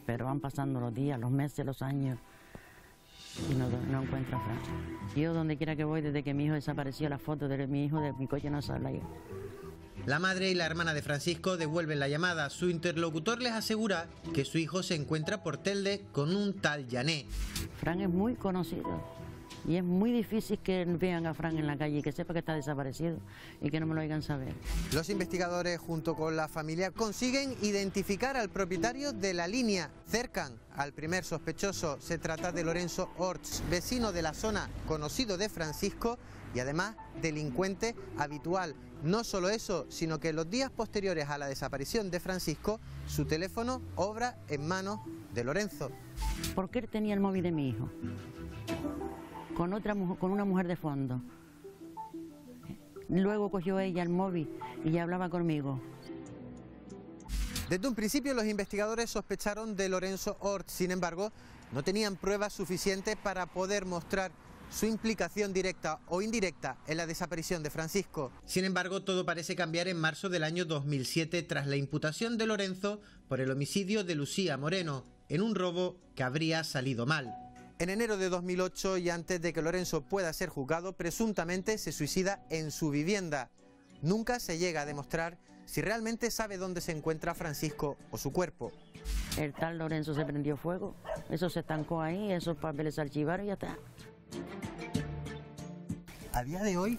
Pero van pasando los días, los meses, los años y no, encuentro a Fran. Yo donde quiera que voy, desde que mi hijo desapareció, la foto de mi hijo de mi coche no sale La madre y la hermana de Francisco devuelven la llamada. Su interlocutor les asegura que su hijo se encuentra por Telde con un tal Yané. Fran es muy conocido. Y es muy difícil que vean a Frank en la calle y que sepa que está desaparecido y que no me lo hagan saber. Los investigadores junto con la familia consiguen identificar al propietario de la línea. Cercan al primer sospechoso. Se trata de Lorenzo Orts, vecino de la zona, conocido de Francisco y además delincuente habitual. No solo eso, sino que los días posteriores a la desaparición de Francisco, su teléfono obra en manos de Lorenzo. ¿Por qué tenía el móvil de mi hijo? con, otra, con una mujer de fondo. Luego cogió ella el móvil y hablaba conmigo. Desde un principio los investigadores sospecharon de Lorenzo Ort, sin embargo, no tenían pruebas suficientes para poder mostrar su implicación directa o indirecta en la desaparición de Francisco. Sin embargo, todo parece cambiar en marzo del año 2007 tras la imputación de Lorenzo por el homicidio de Lucía Moreno en un robo que habría salido mal. En enero de 2008 y antes de que Lorenzo pueda ser juzgado, presuntamente se suicida en su vivienda. Nunca se llega a demostrar si realmente sabe dónde se encuentra Francisco o su cuerpo. El tal Lorenzo se prendió fuego, eso se estancó ahí, esos papeles se archivaron y ya está a día de hoy,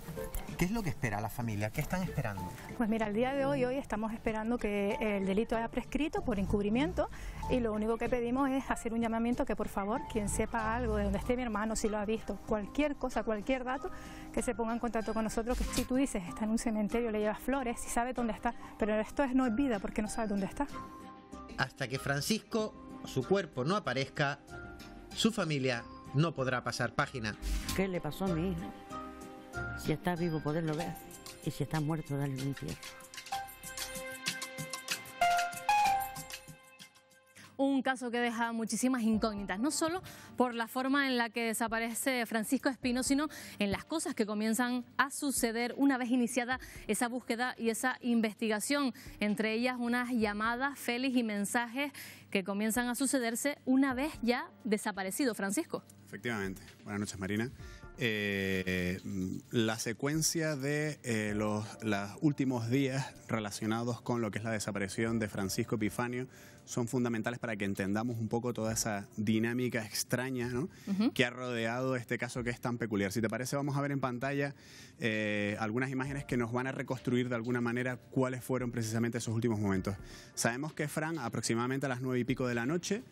¿qué es lo que espera la familia? ¿Qué están esperando? Pues mira, al día de hoy, hoy estamos esperando que el delito haya prescrito por encubrimiento y lo único que pedimos es hacer un llamamiento que por favor, quien sepa algo de dónde esté mi hermano, si lo ha visto, cualquier cosa, cualquier dato, que se ponga en contacto con nosotros, que si tú dices, está en un cementerio, le llevas flores, si sabe dónde está, pero esto es, no es vida porque no sabe dónde está. Hasta que Francisco, su cuerpo, no aparezca, su familia no podrá pasar página. ¿Qué le pasó a mi hija? Si está vivo, poderlo ver. Y si está muerto, darle un un caso que deja muchísimas incógnitas, no solo por la forma en la que desaparece Francisco Espino, sino en las cosas que comienzan a suceder una vez iniciada esa búsqueda y esa investigación, entre ellas unas llamadas, feliz y mensajes que comienzan a sucederse una vez ya desaparecido Francisco. Efectivamente. Buenas noches, Marina. Eh, la secuencia de eh, los, últimos días relacionados con lo que es la desaparición de Francisco Epifanio son fundamentales para que entendamos un poco toda esa dinámica extraña que ha rodeado este caso que es tan peculiar. Si te parece, vamos a ver en pantalla eh, algunas imágenes que nos van a reconstruir de alguna manera cuáles fueron precisamente esos últimos momentos. Sabemos que Fran, aproximadamente a las nueve y pico de la noche,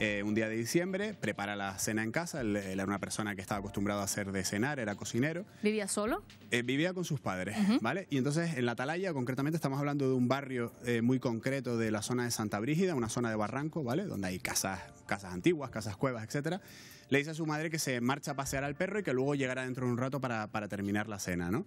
eh, un día de diciembre, prepara la cena en casa. Él, era una persona que estaba acostumbrado a hacer de cenar, era cocinero. ¿Vivía solo? Eh, vivía con sus padres, ¿vale? Y entonces en la Atalaya, concretamente, estamos hablando de un barrio eh, muy concreto de la zona de Santa Brígida, una zona de barranco, ¿vale? Donde hay casas, casas antiguas, casas cuevas, etcétera le dice a su madre que se marcha a pasear al perro y que luego llegará dentro de un rato para, terminar la cena, ¿no?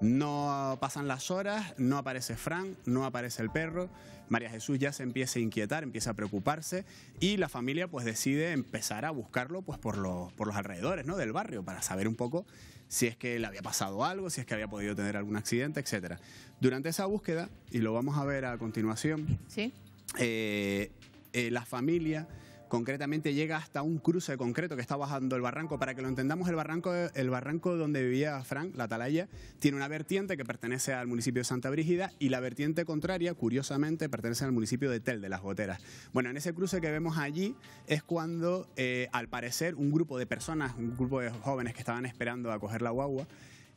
No pasan las horas, no aparece Frank, no aparece el perro, María Jesús ya se empieza a inquietar, empieza a preocuparse y la familia pues decide empezar a buscarlo pues por los, por los alrededores, ¿no? Del barrio para saber un poco si es que le había pasado algo, si es que había podido tener algún accidente, etc. Durante esa búsqueda, y lo vamos a ver a continuación, ¿Sí? Eh, eh, la familia Concretamente llega hasta un cruce concreto que está bajando el barranco. Para que lo entendamos, el barranco, donde vivía Frank, la Atalaya, tiene una vertiente que pertenece al municipio de Santa Brígida y la vertiente contraria, curiosamente, pertenece al municipio de Tel, de las Goteras. Bueno, en ese cruce que vemos allí es cuando, eh, al parecer, un grupo de personas, un grupo de jóvenes que estaban esperando a coger la guagua,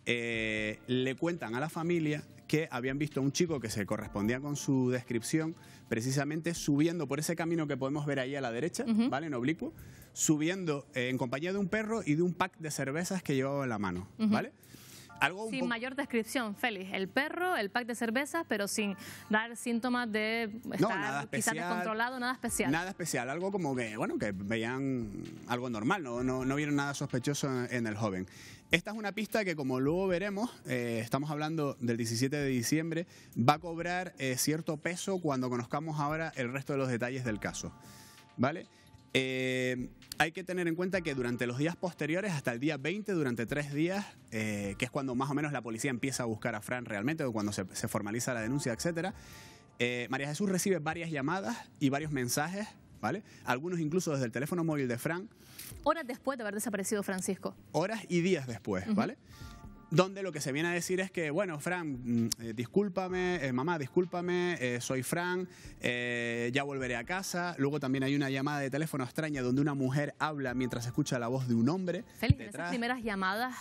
eh, le cuentan a la familia que habían visto a un chico que se correspondía con su descripción, precisamente subiendo por ese camino que podemos ver ahí a la derecha, ¿vale? En oblicuo, subiendo eh, en compañía de un perro y de un pack de cervezas que llevaba en la mano, ¿vale? sin mayor descripción, Félix. El perro, el pack de cervezas, pero sin dar síntomas de estar nada especial, descontrolado, nada especial. Nada especial, algo como que, bueno, que veían algo normal, no, no, vieron nada sospechoso en, el joven. Esta es una pista que, como luego veremos, eh, estamos hablando del 17 de diciembre, va a cobrar eh, cierto peso cuando conozcamos ahora el resto de los detalles del caso. ¿Vale? Eh, hay que tener en cuenta que durante los días posteriores, hasta el día 20, durante tres días, eh, que es cuando más o menos la policía empieza a buscar a Fran realmente, o cuando se, formaliza la denuncia, etc. Eh, María Jesús recibe varias llamadas y varios mensajes ¿Vale? Algunos incluso desde el teléfono móvil de Fran. Horas después de haber desaparecido Francisco. Horas y días después, ¿vale? donde lo que se viene a decir es que, bueno, Fran, mm, eh, discúlpame, eh, mamá, discúlpame, eh, soy Fran, ya volveré a casa. Luego también hay una llamada de teléfono extraña donde una mujer habla mientras escucha la voz de un hombre. En esas primeras llamadas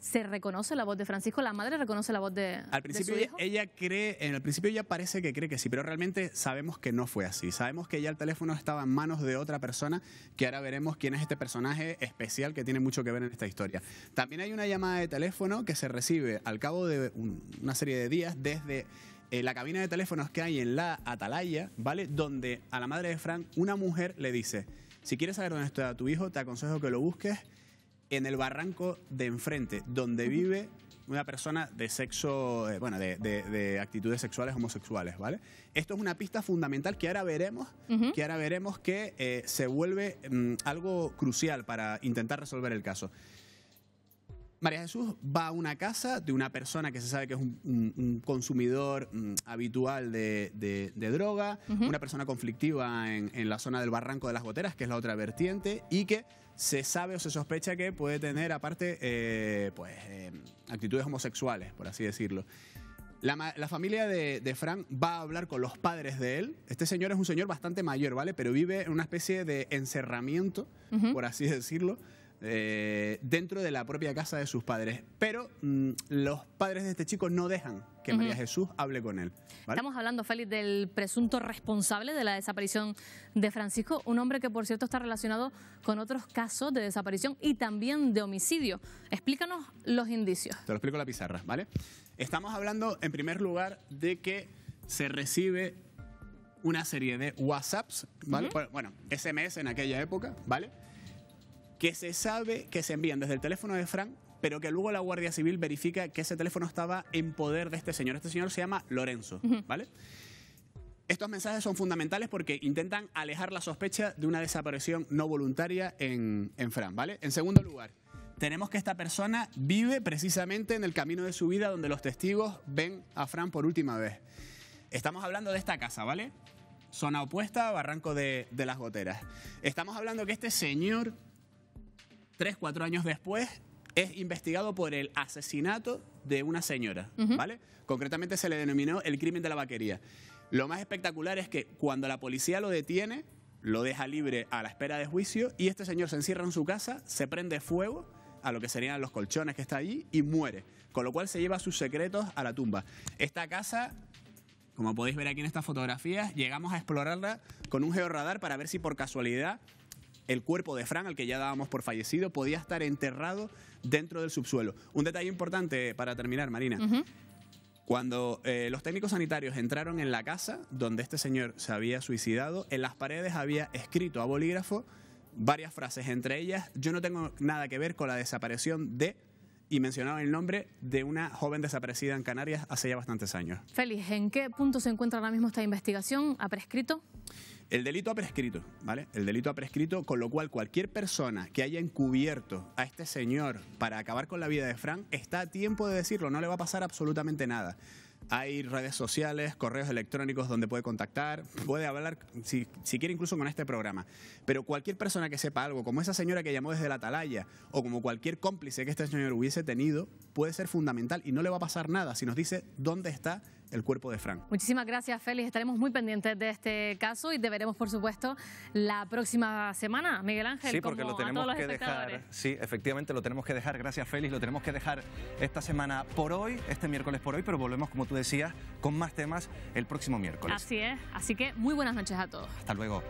se reconoce la voz de Francisco, la madre reconoce la voz de. Al principio Ella, cree, en el principio ella parece que cree que sí, pero realmente sabemos que no fue así. Sabemos que ya el teléfono estaba en manos de otra persona, que ahora veremos quién es este personaje especial que tiene mucho que ver en esta historia. También hay una llamada de teléfono que se recibe al cabo de una serie de días desde eh, la cabina de teléfonos que hay en la Atalaya, ¿vale? Donde a la madre de Frank una mujer le dice, si quieres saber dónde está tu hijo, te aconsejo que lo busques en el barranco de enfrente, donde vive una persona de sexo, eh, bueno, de, actitudes sexuales homosexuales, ¿vale? Esto es una pista fundamental que ahora veremos, que ahora veremos que eh, se vuelve mm, algo crucial para intentar resolver el caso. María Jesús va a una casa de una persona que se sabe que es un, consumidor mm, habitual de, droga, una persona conflictiva en, en, la zona del Barranco de las Goteras, que es la otra vertiente, y que se sabe o se sospecha que puede tener, aparte, eh, pues, eh, actitudes homosexuales, por así decirlo. La, familia de, de, Frank va a hablar con los padres de él. Este señor es un señor bastante mayor, ¿vale? Pero vive en una especie de encerramiento, por así decirlo. Eh, dentro de la propia casa de sus padres. Pero mm, los padres de este chico no dejan que María Jesús hable con él. Estamos hablando, Félix, del presunto responsable de la desaparición de Francisco, un hombre que, por cierto, está relacionado con otros casos de desaparición y también de homicidio. Explícanos los indicios. Te lo explico en la pizarra, ¿vale? Estamos hablando, en primer lugar, de que se recibe una serie de WhatsApps, ¿vale? Bueno, SMS en aquella época, ¿vale? que se sabe que se envían desde el teléfono de Fran, pero que luego la Guardia Civil verifica que ese teléfono estaba en poder de este señor. Este señor se llama Lorenzo, ¿vale? Estos mensajes son fundamentales porque intentan alejar la sospecha de una desaparición no voluntaria en, en Fran, ¿vale? En segundo lugar, tenemos que esta persona vive precisamente en el camino de su vida donde los testigos ven a Fran por última vez. Estamos hablando de esta casa, ¿vale? Zona opuesta, Barranco de, de las Goteras. Estamos hablando que este señor tres, cuatro años después, es investigado por el asesinato de una señora, ¿vale? Concretamente se le denominó el crimen de la vaquería. Lo más espectacular es que cuando la policía lo detiene, lo deja libre a la espera de juicio y este señor se encierra en su casa, se prende fuego a lo que serían los colchones que está allí y muere, con lo cual se lleva sus secretos a la tumba. Esta casa como podéis ver aquí en estas fotografías, llegamos a explorarla con un georradar para ver si por casualidad el cuerpo de Fran, al que ya dábamos por fallecido, podía estar enterrado dentro del subsuelo. Un detalle importante para terminar, Marina. Cuando eh, los técnicos sanitarios entraron en la casa donde este señor se había suicidado, en las paredes había escrito a bolígrafo varias frases, entre ellas, yo no tengo nada que ver con la desaparición de y mencionaba el nombre de una joven desaparecida en Canarias hace ya bastantes años. Félix, ¿en qué punto se encuentra ahora mismo esta investigación? ¿Ha prescrito? El delito ha prescrito, ¿vale? El delito ha prescrito, con lo cual cualquier persona que haya encubierto a este señor para acabar con la vida de Frank está a tiempo de decirlo, no le va a pasar absolutamente nada. Hay redes sociales, correos electrónicos donde puede contactar, puede hablar, si, si, quiere, incluso con este programa. Pero cualquier persona que sepa algo, como esa señora que llamó desde la atalaya, o como cualquier cómplice que este señor hubiese tenido, puede ser fundamental y no le va a pasar nada si nos dice dónde está el cuerpo de Frank. Muchísimas gracias, Félix. Estaremos muy pendientes de este caso y te veremos, por supuesto, la próxima semana, Miguel Ángel. Sí, porque lo tenemos que dejar. Sí, efectivamente, lo tenemos que dejar. Gracias, Félix. Lo tenemos que dejar esta semana por hoy, este miércoles por hoy, pero volvemos, como tú decías, con más temas el próximo miércoles. Así es. Así que muy buenas noches a todos. Hasta luego.